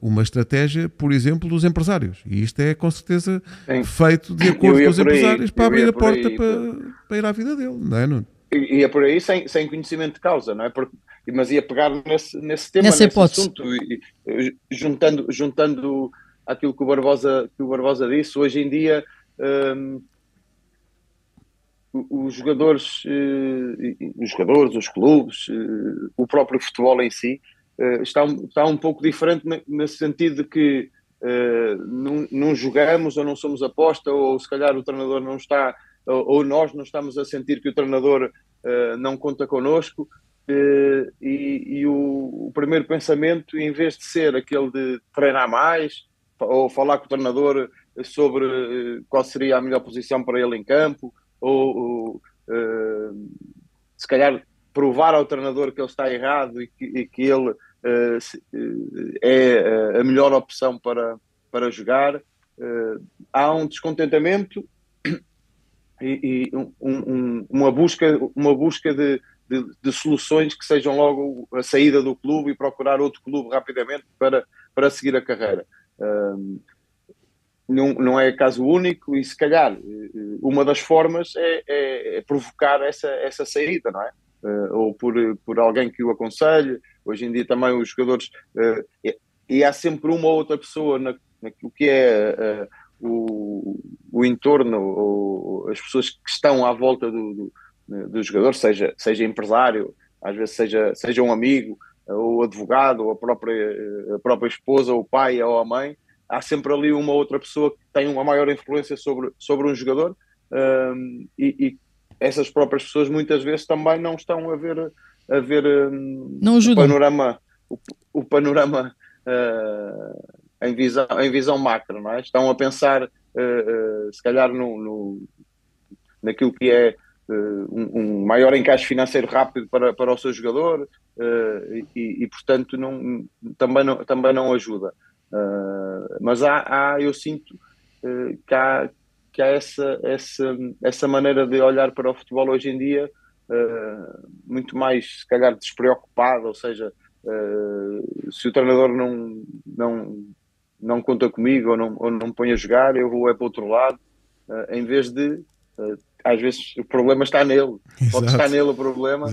uma estratégia, por exemplo, dos empresários. E isto é, com certeza, Sim. feito de acordo com os empresários aí, para abrir a porta aí, para, para ir à vida dele, não é, Nuno? Ia por aí sem, sem conhecimento de causa, não é? Porque, mas ia pegar nesse, nesse tema, Nessa nesse hipótese. assunto, e, juntando, juntando aquilo que o Barbosa, que o Barbosa disse, hoje em dia. Um, os jogadores, eh, os jogadores, os clubes, eh, o próprio futebol em si eh, está, está um pouco diferente no sentido de que não, não jogamos ou não somos aposta ou se calhar o treinador não está ou nós não estamos a sentir que o treinador não conta connosco e, e o, o primeiro pensamento em vez de ser aquele de treinar mais ou falar com o treinador sobre qual seria a melhor posição para ele em campo ou, ou uh, se calhar provar ao treinador que ele está errado e que, e que ele uh, se, uh, é a melhor opção para, para jogar. há um descontentamento e, e um, um, uma busca, uma busca de, de, de, soluções que sejam logo a saída do clube e procurar outro clube rapidamente para, para seguir a carreira não, não é caso único e se calhar eh, uma das formas é, é, é provocar essa, essa saída, não é? Uh, ou por, por alguém que o aconselhe, hoje em dia também os jogadores, uh, e, e, há sempre uma ou outra pessoa na, naquilo que é uh, o, o entorno, ou, as pessoas que estão à volta do, do, do, jogador, seja, seja empresário, às vezes seja, seja um amigo, ou advogado, ou a própria, a própria esposa, ou o pai, ou a mãe, há sempre ali uma outra pessoa que tem uma maior influência sobre, sobre um jogador um, e, e, essas próprias pessoas muitas vezes também não estão a ver, a ver um, não o panorama, o, o panorama uh, em, visão, em visão macro, não é? Estão a pensar, uh, uh, se calhar, no, no, naquilo que é um, um, maior encaixe financeiro rápido para, para o seu jogador uh, e, e, portanto, não, também, não, também não ajuda. Uh, mas há, há, eu sinto uh, que há, que há essa, essa, essa maneira de olhar para o futebol hoje em dia uh, muito mais, se calhar, despreocupada, ou seja, ah, se o treinador não, não, não conta comigo ou não, ou não me põe a jogar, eu vou é para o outro lado, em vez de, às vezes, o problema está nele, Exato. [laughs] pode estar nele o problema,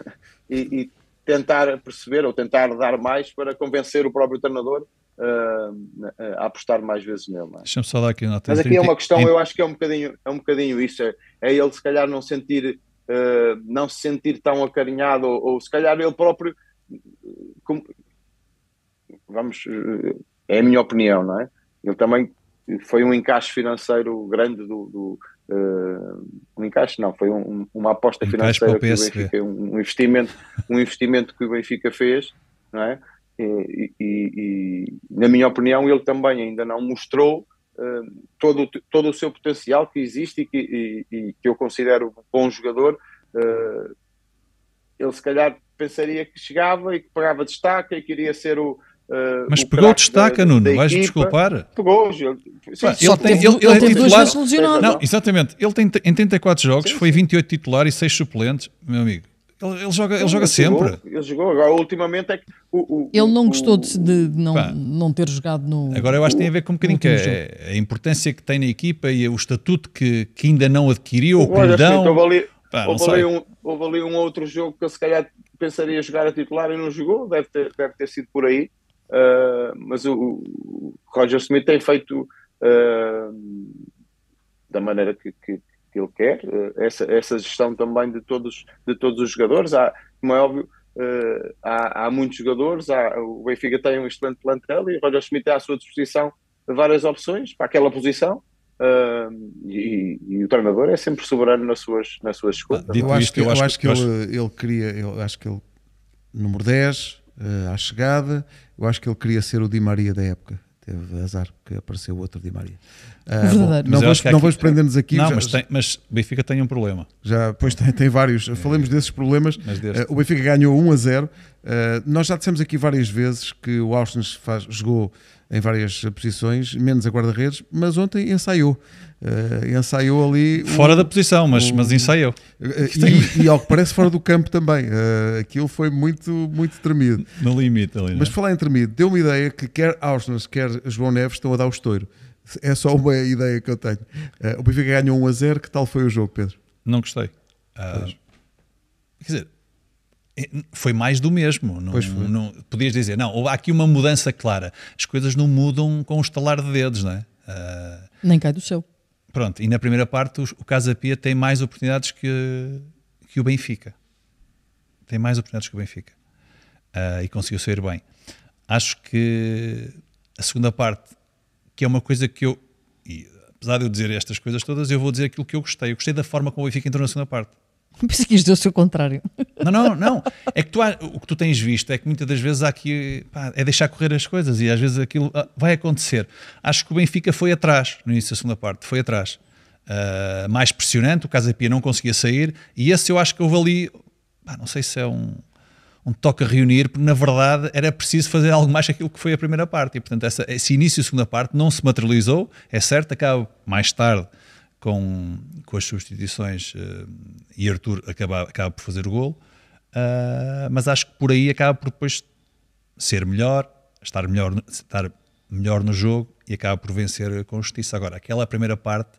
[laughs] e, e tentar perceber ou tentar dar mais para convencer o próprio treinador uh, a apostar mais vezes nele. É? Deixa-me só dar aqui nota. Mas aqui é uma questão, eu acho que é um bocadinho, é um bocadinho isso. É, é ele se calhar não sentir, uh, não se sentir tão acarinhado, ou, ou se calhar ele próprio. Como, vamos, é a minha opinião, não é? Ele também foi um encaixe financeiro grande do. do uh, um encaixe não, foi um, uma aposta um financeira que o Benfica, um investimento, um investimento que o Benfica fez, não é? Eh, e, e, e, na minha opinião, ele também ainda não mostrou uh, todo, todo o seu potencial que existe e que, e, que eu considero um bom jogador. Uh, ele, se calhar, pensaria que chegava e que pegava destaque e que iria ser o, Uh, mas pegou destaque, da, Nuno, da vais desculpar. Pegou, sim, ele, tem, ele, ele, ele, tem titular, Não, exatamente. Ele tem em 34 jogos, sim, foi 28 sim. titular e 6 suplentes, meu amigo. Ele, ele joga, ele, ele joga sempre. Ele jogou, agora ultimamente é que. O, o, ele não gostou de, de, não, não ter jogado no. Agora eu acho que tem a ver com um bocadinho que a, é a, importância que tem na equipa e o estatuto que, que ainda não adquiriu, ou que lhe dão. Pá, houve, ali um, houve ali um outro jogo que eu se calhar pensaria jogar a titular e não jogou, deve ter, deve ter sido por aí. Uh, mas o, o Roger Smith tem feito uh, da maneira que, que, que ele quer, eh, essa, essa gestão também de todos, de todos os jogadores. Há, como é óbvio, eh, há, há muitos jogadores, há, o Benfica tem um excelente plantel e o Roger Schmidt tem à sua disposição várias opções para aquela posição. Uh, e, e, o treinador é sempre soberano nas suas, nas suas escolhas. eu, acho que, eu, acho, que, que ele, ele queria, eu acho que ele, número 10, uh, à chegada, eu acho que ele queria ser o Di Maria da época. Teve azar que apareceu outro Di Maria. Ah, bom, não, vamos, não vamos prender-nos aqui. Não, já, mas, tem, mas o Benfica tem um problema. Já, pois tem, tem vários. Falemos desses problemas. Deste... Ah, o Benfica ganhou 1 a 0. Uh, ah, nós já dissemos aqui várias vezes que o Austin faz, jogou em várias posições, menos a guarda-redes, mas ontem ensaiou. Uh, ensaiou ali. Fora o, da posição, mas, o, mas ensaiou. Uh, e, e, ao que parece, fora do campo também. Uh, aquilo foi muito, muito tremido. No limite ali. Mas é? falar em tremido, deu uma ideia que quer Austin, quer João Neves estão a dar o estouro. É só uma ideia que eu tenho. Uh, o Benfica ganhou 1 a 0. Que tal foi o jogo, Pedro? Não gostei. Uh, quer dizer, é, foi mais do mesmo. Não, pois foi. Não, podias dizer, não, há aqui uma mudança clara. As coisas não mudam com o um estalar de dedos, não é? Uh, Nem cai do céu. Pronto, e na primeira parte o, o Casa Pia tem mais oportunidades que, que o Benfica. Tem mais oportunidades que o Benfica. Uh, e conseguiu sair bem. Acho que a segunda parte que é uma coisa que eu, e, apesar de eu dizer estas coisas todas, eu vou dizer aquilo que eu gostei. Eu gostei da forma como o Benfica entrou na segunda parte. Pensei que isto deu-se o contrário. Não, não, não. É que tu, o que tu tens visto é que muitas das vezes há aqui. Pá, é deixar correr as coisas e às vezes aquilo ah, vai acontecer. Acho que o Benfica foi atrás no início da segunda parte, foi atrás. Uh, mais pressionante, o Casa Pia não conseguia sair e esse eu acho que houve ali. Pá, não sei se é um toque toca reunir, porque na verdade era preciso fazer algo mais que aquilo que foi a primeira parte. E portanto, essa, esse início e segunda parte não se materializou, é certo, acaba mais tarde com, com as substituições uh, e Arthur acaba, acaba por fazer o golo, uh, mas acho que por aí acaba por depois ser melhor, estar melhor, estar melhor no jogo e acaba por vencer com justiça. Agora, aquela primeira parte,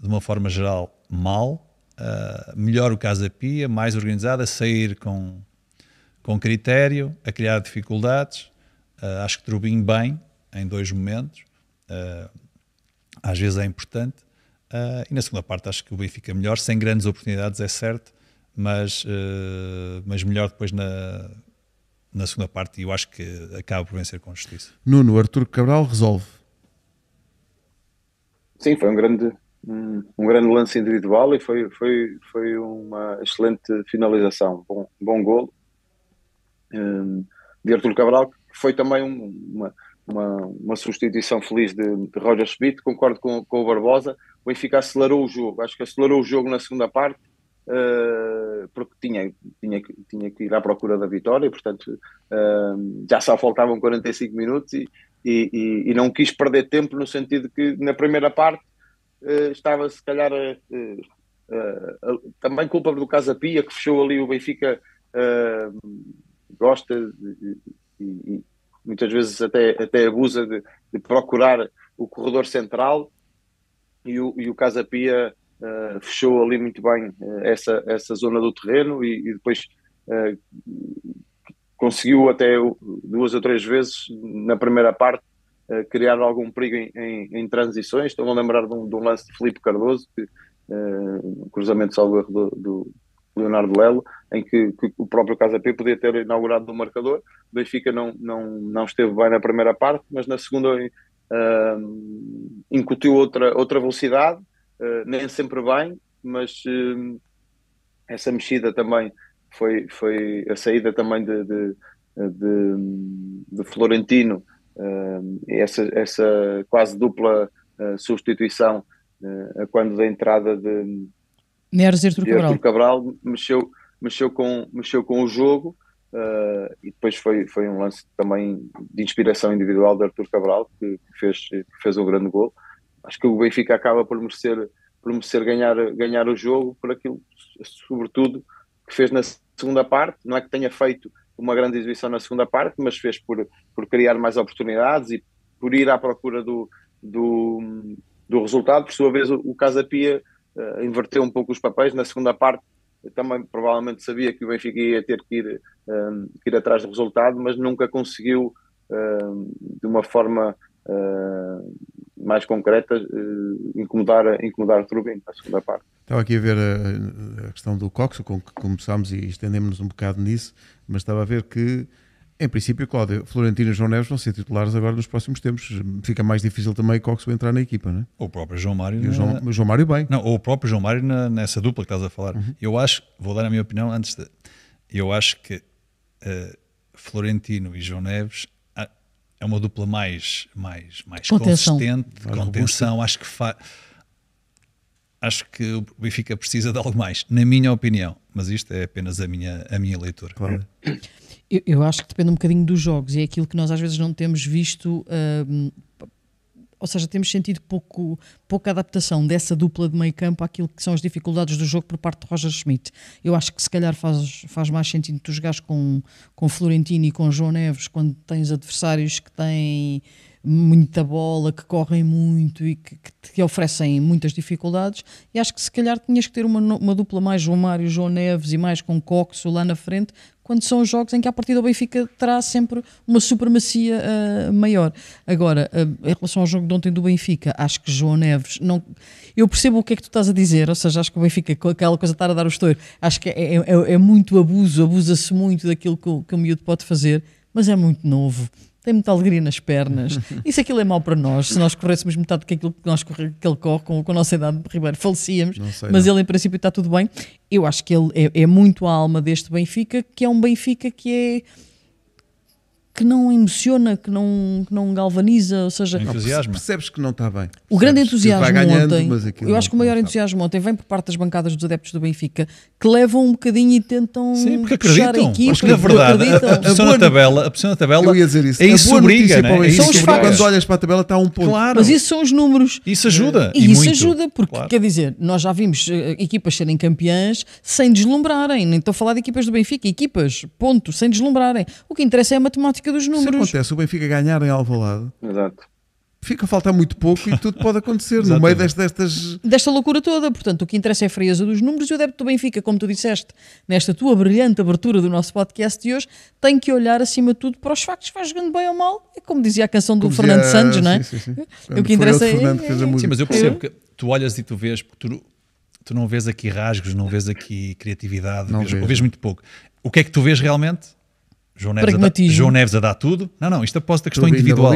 de uma forma geral, mal, uh, melhor o Casa Pia, mais organizada, sair com com critério, a criar dificuldades. Uh, acho que Trubin bem em dois momentos. Uh, às vezes é importante. Uh, e na segunda parte acho que o Benfica é melhor, sem grandes oportunidades, é certo, mas, mas melhor depois na, na segunda parte e eu acho que acaba por vencer com justiça. Nuno, Artur Cabral resolve. Sim, foi um grande, um, um grande lance individual e foi, foi, foi uma excelente finalização, bom, bom golo. Hum, de Arturo Cabral, que foi também uma, uma, uma substituição feliz de, de Roger Schmidt, concordo com, com o Barbosa, o Benfica acelerou o jogo, acho que acelerou o jogo na segunda parte, Uh, porque tinha, tinha, tinha que ir à procura da vitória, e, portanto uh, já só faltavam 45 minutos e, e, e, não quis perder tempo no sentido que na primeira parte uh, estava se calhar eh, também culpa do Casa Pia que fechou ali o Benfica hum, gosta de, e, e, muitas vezes até, até abusa de, de, procurar o corredor central e o, e o Casa Pia uh, fechou ali muito bem uh, essa, essa zona do terreno e, e depois uh, conseguiu até duas ou três vezes na primeira parte criar algum perigo em, em, em transições. estou a lembrar de um, de um, lance de Felipe Cardoso, que, um cruzamento salvo do, do, Leonardo Lelo, em que, que o próprio Casa P podia ter inaugurado o marcador. O Benfica não, não, não esteve bem na primeira parte, mas na segunda uh, incutiu outra, outra velocidade, uh, nem sempre bem, mas uh, essa mexida também foi, foi a saída também de, de, de, de Florentino, ehm, essa, essa quase dupla eh, substituição eh, quando da entrada de Neres Arthur Artur Cabral. Cabral mexeu, mexeu, com, mexeu com o jogo uh, e depois foi, foi um lance também de inspiração individual de Arthur Cabral, que, fez, que fez um grande gol. Acho que o Benfica acaba por merecer, por merecer ganhar, ganhar o jogo por aquilo, sobretudo, que fez na segunda parte. Não é que tenha feito uma grande exibição na segunda parte, mas fez por, por criar mais oportunidades e por ir à procura do, do, do resultado. Por sua vez, o, o Casapia uh, inverteu um pouco os papéis. Na segunda parte, também provavelmente sabia que o Benfica ia ter que ir, um, ehm, que ir atrás do resultado, mas nunca conseguiu, um, ehm, de uma forma uh, mais concreta, uh, incomodar, incomodar o Trubin na segunda parte. Estava aqui a ver a, a questão do Cox, com que começámos e estendemos-nos um bocado nisso, mas estava a ver que em princípio, Cláudio, Florentino e João Neves vão ser titulares agora nos próximos tempos. Fica mais difícil também Cox entrar na equipa, né? Ou o próprio João Mário. O João, João, Mário bem. Não, ou o próprio João Mário na, nessa dupla que estás a falar. Uhum. Eu acho, vou dar a minha opinião antes de. Eu acho que uh, Florentino e João Neves ah, é uma dupla mais, mais, mais consistente, mais contenção. Robusta. Acho que fa... acho que o Benfica precisa de algo mais, na minha opinião. Mas isto é apenas a minha, a minha leitura. Claro. Eu, eu, acho que depende um bocadinho dos jogos e é aquilo que nós às vezes não temos visto. Uh, ou seja, temos sentido pouco, pouca adaptação dessa dupla de meio campo àquilo que são as dificuldades do jogo por parte de Roger Schmidt. Eu acho que se calhar faz, faz mais sentido tu jogares com, com Florentino e com João Neves quando tens adversários que têm muita bola, que correm muito e que, que te oferecem muitas dificuldades. E acho que se calhar tinhas que ter uma, uma dupla mais João Mário, João Neves e mais com Coxo lá na frente quando são jogos em que a partida do Benfica terá sempre uma supremacia uh, maior. Agora, uh, em relação ao jogo de ontem do Benfica, acho que João Neves não. Eu percebo o que é que tu estás a dizer, ou seja, acho que o Benfica, com aquela coisa de estar a dar o estouro, acho que é, é, é, é muito abuso, abusa-se muito daquilo que o, que o miúdo pode fazer, mas é muito novo tem muita alegria nas pernas. [laughs] Isso aquilo é, é mau para nós. Se nós corrêssemos metade do que, aquilo que, nós que ele corre com, com a nossa idade, de Ribeiro, falecíamos. Sei, mas não. ele, em princípio, está tudo bem. Eu acho que ele é, é muito a alma deste Benfica, que é um Benfica que é que não emociona, que não, que não galvaniza, ou seja, percebes que não está bem. O percebes grande entusiasmo ganhando, ontem, eu acho que o maior tá entusiasmo ontem vem por parte das bancadas dos adeptos do Benfica, que levam um bocadinho e tentam Sim, porque acreditam. Acho que na é verdade, a, a, pressão na tabela, a pressão na tabela eu ia dizer isso. é isso obriga, né? é, é isso são os Quando olhas para a tabela está um ponto. Claro. Mas isso são os números. Isso ajuda. E, e isso muito. ajuda, porque claro. quer dizer, nós já vimos eh, equipas serem campeãs sem deslumbrarem, nem estou a falar de equipas do Benfica, equipas, ponto, sem deslumbrarem. O que interessa é a matemática matemática dos números. Se acontece o Benfica ganhar em Alvalade, Exato. fica a faltar muito pouco e tudo pode acontecer no meio destas, destas... Desta loucura toda, portanto, o que interessa é a frieza dos números e o débito do Benfica, como tu disseste nesta tua brilhante abertura do nosso podcast de hoje, tem que olhar acima de tudo para os factos, vai jogando bem ou mal, é como dizia a canção do como Fernando dizia, Santos, não é? Sim, sim, sim. O que interessa é... é- sim, mas eu percebo que tu olhas e tu vês, porque tu, tu não vês aqui rasgos, não vês aqui criatividade, não vês, vês muito pouco. O que é que tu vês realmente? João Neves, a, João Neves a dar tudo. Não, não, isto é aposta a questão individual.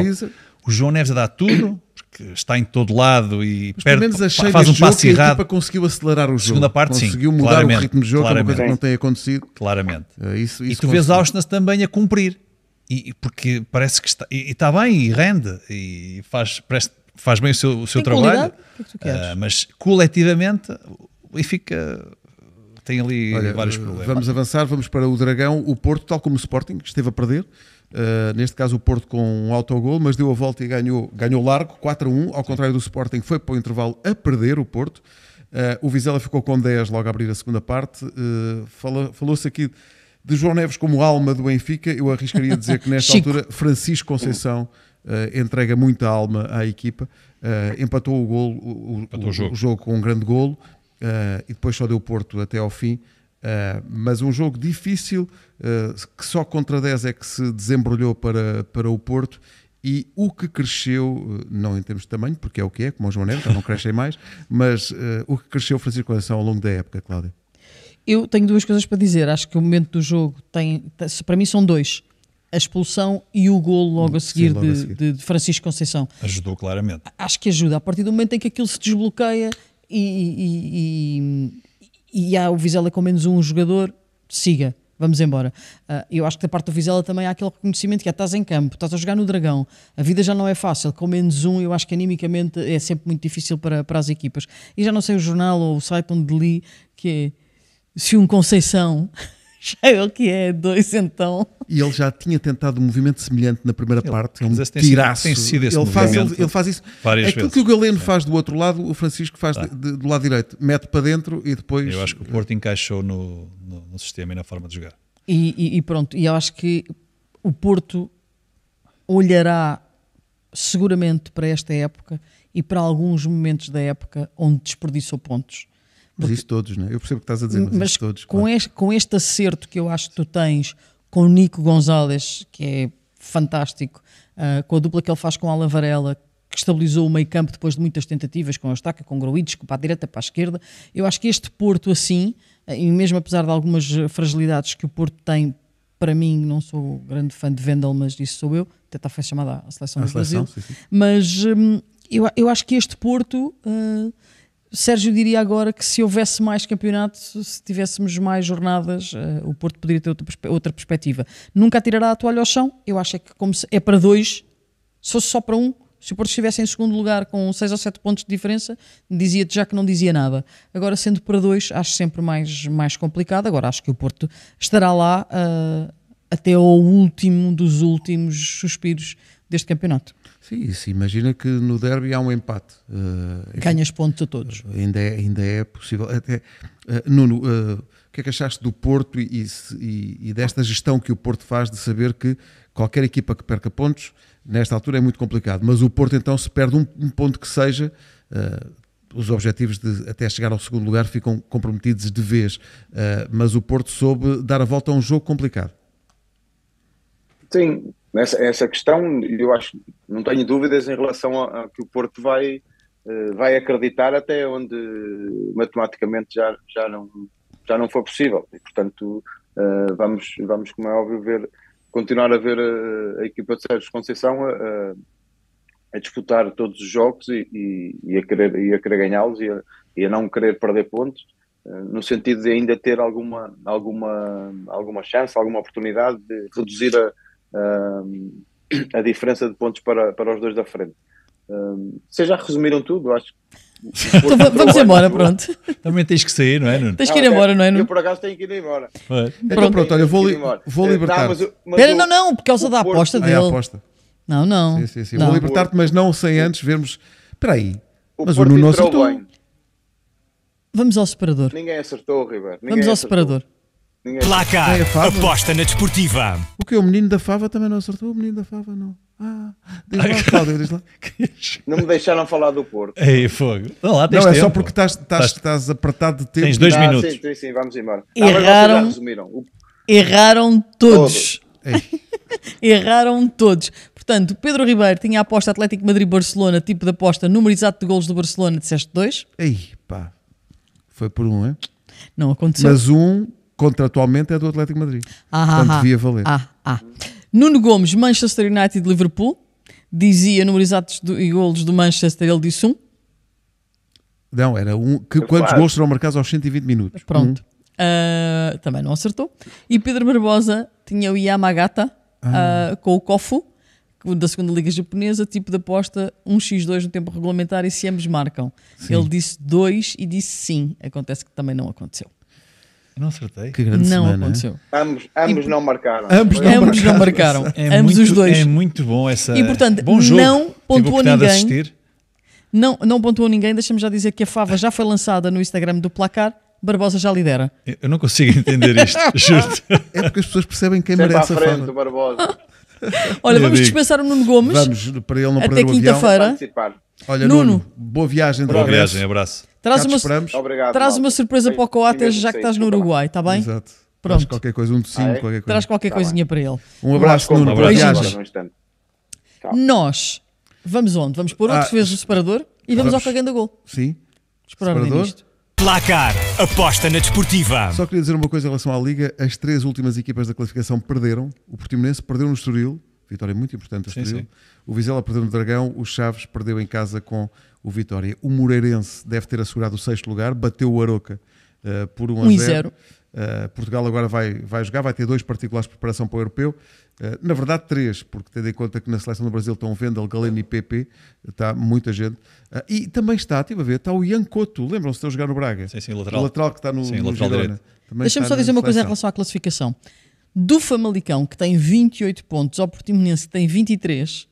O João Neves a dar tudo, porque está em todo lado e Mas, perde, pelo menos achei faz um jogo passo que errado. A equipa conseguiu acelerar o jogo. Segunda parte, conseguiu sim, mudar claramente, o ritmo de jogo, claramente. é uma coisa que não tem acontecido. Claramente. Uh, eh, isso, isso e tu vês a Austin também a cumprir. E, porque parece que está, e, está bem e rende e faz, parece, faz bem o seu, o seu trabalho. Que é que uh, mas coletivamente e fica tem ali Olha, vários problemas. Vamos avançar, vamos para o Dragão. O Porto, tal como o Sporting, que esteve a perder. Uh, neste caso o Porto com um autogol, mas deu a volta e ganhou, ganhou largo, 4 a 1, ao contrário do Sporting, foi para o intervalo a perder o Porto. Uh, o Vizela ficou com 10 logo a abrir a segunda parte. Uh, fala, Falou-se aqui de João Neves como alma do Benfica, eu arriscaria dizer que [laughs] nesta altura Francisco Conceição entrega muita alma à equipa, empatou o golo, o, empatou o, jogo. o jogo com um grande golo, uh, e depois só deu Porto até ao fim. Uh, mas um jogo difícil eh, que só contra 10 é que se desembrulhou para, para o Porto e o que cresceu, não em termos de tamanho, porque é o que é, como o João Neves, já não crescem mais, [laughs] mas o que cresceu Francisco Conceição ao longo da época, Cláudia? Eu tenho duas coisas para dizer. Acho que o momento do jogo tem. Para mim são dois. A expulsão e o golo logo a seguir, Sim, logo de, a seguir. de, Francisco Conceição. Ajudou claramente. Acho que ajuda. A partir do momento em que aquilo se desbloqueia e, e, e, e há o Vizela com menos um jogador, siga vamos embora. Uh, eu acho que da parte do Vizela também há aquele reconhecimento que é, estás em campo, estás a jogar no Dragão, a vida já não é fácil, com menos um, eu acho que animicamente é sempre muito difícil para, para as equipas. E já não sei o jornal ou o site onde li que é, se um Conceição [laughs] [laughs] já o é que é dois então. E ele já tinha tentado um movimento semelhante na primeira ele, parte, é um tiraço. Tem sido esse ele, faz, ele, ele, faz isso. Várias Aquilo vezes. que o Galeno faz do outro lado, o Francisco faz tá. de, de, do lado direito. Mete para dentro e depois... Eu acho que o Porto encaixou no, no, no sistema e na forma de jogar. E, e, e pronto, e eu acho que o Porto olhará seguramente para esta época e para alguns momentos da época onde desperdiçou pontos mas isto todos, né? Eu percebo o que estás a dizer, mas, mas todos. Com, claro. este, com este acerto que eu acho que tu tens com o Nico Gonzalez, que é fantástico, uh, com a dupla que ele faz com a Alavarela, que estabilizou o meio campo depois de muitas tentativas com a estaca com Groides, para a direita, para a esquerda. Eu acho que este Porto, assim, ah, e mesmo apesar de algumas fragilidades que o Porto tem, para mim, não sou grande fã de Vendel, mas isso sou eu, até está foi chamada a seleção a do seleção, Brasil. Sim, sim. Mas hum, eu, eu acho que este Porto. Uh, Sérgio diria agora que se houvesse mais campeonato, se tivéssemos mais jornadas, uh, o Porto poderia ter outra, outra perspectiva. Nunca tirará a toalha ao chão. Eu acho é que, como é para dois, se fosse só para um, se o Porto estivesse em segundo lugar com seis ou sete pontos de diferença, dizia-te já que não dizia nada. Agora, sendo para dois, acho sempre mais, mais complicado. Agora, acho que o Porto estará lá uh, até ao último dos últimos suspiros deste campeonato. Sim, se imagina que no derby há um empate. Uh, Ganhas pontos a todos. Eh, ainda é, ainda é possível. Até, uh, Nuno, uh, o que é que achaste do Porto e, e, e, desta gestão que o Porto faz de saber que qualquer equipa que perca pontos, nesta altura é muito complicado, mas o Porto então se perde um, um ponto que seja, os objetivos de até chegar ao segundo lugar ficam comprometidos de vez, mas o Porto soube dar a volta a um jogo complicado. Sim, nessa essa questão, eu acho, não tenho dúvidas em relação a, a que o Porto vai, uh, vai acreditar até onde matematicamente já, já, não, já não for possível. E, portanto, uh, vamos, vamos, como é óbvio, ver, continuar a ver a, eh, a equipa de Sérgio Conceição a, a, disputar todos os jogos e, e, e a querer, e a querer ganhá-los e, e a, não querer perder pontos. Uh, no sentido de ainda ter alguma, alguma, alguma chance, alguma oportunidade de reduzir a, um, a diferença de pontos para, para os dois da frente. Um, vocês já resumiram tudo, acho então, vamos embora, é pronto. Também tens que sair, não é, Nuno? Tens que ir embora, não é, Nuno? Eu, por acaso, tenho que ir embora. É. Então, pronto, olha, eu vou, li vou eh, libertar. espera não, não, por causa da aposta dele. Ah, é aposta. Não, não. Sim, sim, sim. Não. Vou libertar-te, mas não sem antes vermos. Espera aí. O mas Porto o Nuno acertou. Bem. Vamos ao separador. Ninguém acertou, Ribeiro. vamos ao acertou. separador. Ninguém... aposta na desportiva. O que? O menino da fava também não acertou? O menino da fava não. Ah, diz lá, Cláudio, diz lá. [laughs] Não me deixaram falar do Porto. Ei, fogo. Não, lá tens não é tempo. só porque estás, estás, estás apertado de tempo. Tens dois ah, minutos. Sim, sim, sim, vamos embora. Ah, erraram, ah, erraram todos. todos. [laughs] erraram todos. Portanto, Pedro Ribeiro tinha a aposta Atlético Madrid-Barcelona, tipo de aposta, número exato de golos do Barcelona, disseste dois. Ei, pá. Foi por um, é? Não aconteceu. Mas um contratualmente é do Atlético Madrid. Ah, ah Portanto, ah, devia valer. Ah, ah, Nuno Gomes, Manchester United Liverpool, dizia números do, e golos do Manchester, ele disse um. Não, era um. Que, é quantos gols serão marcados aos 120 minutos? Pronto. Um. Uh, também não acertou. E Pedro Barbosa tinha o Yamagata ah. com o Kofu, da segunda Liga Japonesa, tipo de aposta 1x2 no tempo regulamentar e se ambos marcam. Sim. Ele disse 2 e disse sim. Acontece que também não aconteceu. Eu não acertei. Que grande não semana. aconteceu. Ambos, ambos não marcaram. Ambos não, ambos marcaram. Não marcaram. É ambos muito, os dois. É muito bom essa. E portanto, bom jogo. não pontuou ninguém. Não, não pontuou ninguém. Deixa-me já dizer que a Fava já foi lançada no Instagram do Placar. Barbosa já lidera. Eu não consigo entender isto, [laughs] justo. É porque as pessoas percebem quem Sempre merece à frente, a fava. Barbosa. [laughs] Olha, vamos dispensar o Nuno Gomes. Vamos, para ele não Até quinta-feira. Olha, Nuno, Nuno, boa viagem. Boa viagem, abraço. Traz, uma, Obrigado, traz uma surpresa para o Coates já que estás no Uruguai, está bem? Exato. Pronto. Traz qualquer coisa, um docinho, ah, é? qualquer coisa. Traz qualquer tá coisinha bem. para ele. Um abraço, Nuno. para abraço. Nós vamos onde? Vamos pôr outro ah, vez o separador e vamos, vamos ao cagando gol. Sim. separador. Placar, aposta na desportiva. Só queria dizer uma coisa em relação à Liga. As três últimas equipas da classificação perderam. O Portimonense perdeu no Estoril, vitória muito importante do Estoril. Sim, sim. O Vizela perdeu no Dragão, o Chaves perdeu em casa com o Vitória. O Moreirense deve ter assegurado o sexto lugar, bateu o Aroca uh, por 1 a 0. Uh, eh, Portugal agora vai, vai jogar, vai ter dois particulares de preparação para o europeu. Uh, na verdade, três, porque tendo em conta que na seleção do Brasil estão Vendel, Galeno e PP, está muita gente. Uh, e também está, estive a ver, está o Ian Couto, lembram-se de eu jogar no Braga? Sim, sim, lateral. O lateral que está no, sim, no lateral Deixa-me só dizer uma coisa em relação à classificação. Do Famalicão, que tem 28 pontos, ao Portimonense, que tem 23,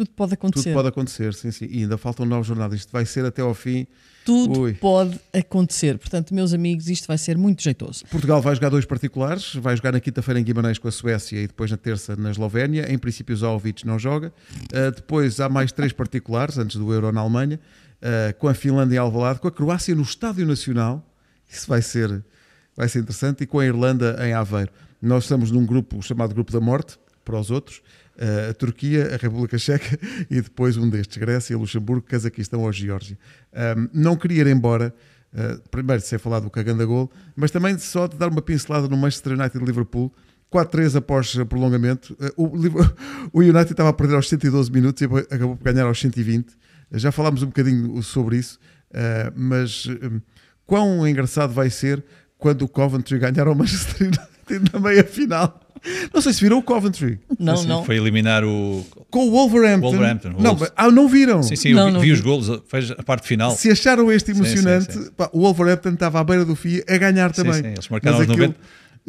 tudo pode acontecer. Tudo pode acontecer, sim, sim. E ainda faltam nove jornadas. Isto vai ser até ao fim. Tudo Ui. pode acontecer. Portanto, meus amigos, isto vai ser muito jeitoso. Portugal vai jogar dois particulares. Vai jogar na quinta-feira em Guimarães com a Suécia e depois na terça na Eslovénia. Em princípio, Zalvich não joga. Uh, depois há mais três particulares antes do Euro na Alemanha, uh, com a Finlândia em Alvalade, com a Croácia no Estádio Nacional. Isso vai ser, vai ser interessante. E com a Irlanda em Aveiro. Nós estamos num grupo chamado Grupo da Morte, para os outros. Eh, a Turquia, a República Checa [laughs] e depois um destes, Grécia, Luxemburgo, Cazaquistão ou Geórgia. Um, não queria ir embora, uh, primeiro ser falado do Caganda Gol, mas também só de dar uma pincelada no Manchester United Liverpool, 4-3 após prolongamento. Uh, o, [laughs] o United estava a perder aos 112 minutos e acabou por ganhar aos 120. Já falámos um bocadinho sobre isso, uh, mas um, quão engraçado vai ser quando o Coventry [laughs] ganhar ao Manchester United? na meia final. Não sei se viram o Coventry. Não, assim, não. Foi eliminar o. Com o Wolverhampton. Wolverhampton não, ah, não viram. Sim, sim, não, vi, não vi, vi, os golos, fez a parte final. Se acharam este emocionante, sim, sim, pá, o Wolverhampton estava à beira do FIA a ganhar também. Sim, sim eles marcaram mas os 90.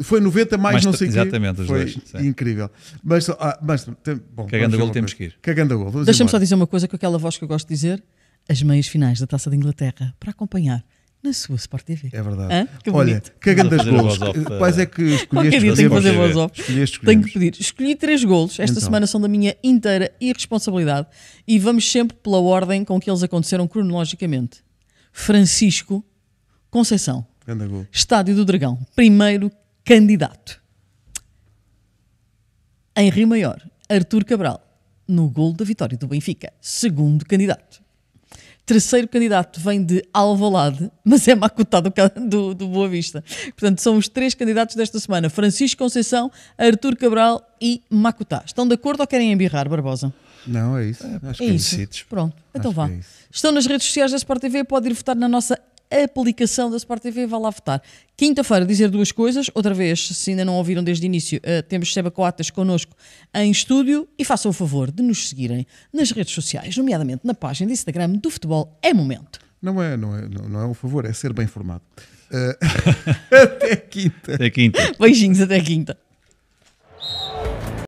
Foi 90 mais, mais não sei o Exatamente, os foi dois. Incrível. Mas, ah, mas tem, bom, cagando a gol temos que ir. Cagando a gol. Deixa-me só dizer uma coisa com aquela voz que eu gosto de dizer: as meias finais da taça da Inglaterra, para acompanhar na sua Sport TV. É verdade. Hã? Que Olha, das gols. Quais é que eh, escolheste? Qualquer dia tenho que fazer voz off. Escolheste, tenho que pedir. Escolhi três golos. Esta então. semana são da minha inteira irresponsabilidade. E vamos sempre pela ordem com que eles aconteceram cronologicamente. Francisco Conceição. Estádio do Dragão. Primeiro candidato. Em Rio Maior, Artur Cabral. No gol da vitória do Benfica. Segundo candidato. Terceiro candidato vem de Alvalade, mas é Macutá do, do, do Boa Vista. Portanto, são os três candidatos desta semana: Francisco Conceição, Artur Cabral e Macutá. Estão de acordo ou querem embirrar, Barbosa? Não, é isso. É, acho é que é isso. Pronto, então acho vá. É Estão nas redes sociais da Sport TV, pode ir votar na nossa aplicação da Sport TV, vá lá votar. Quinta-feira, dizer duas coisas. Outra vez, se ainda não ouviram desde o início, uh, temos Seba Coatas connosco em estúdio e façam o favor de nos seguirem nas redes sociais, nomeadamente na página de Instagram do Futebol é Momento. Não é, não é, não é um favor, é ser bem formado. Uh, [laughs] [laughs] até quinta. Até quinta. Beijinhos, até quinta.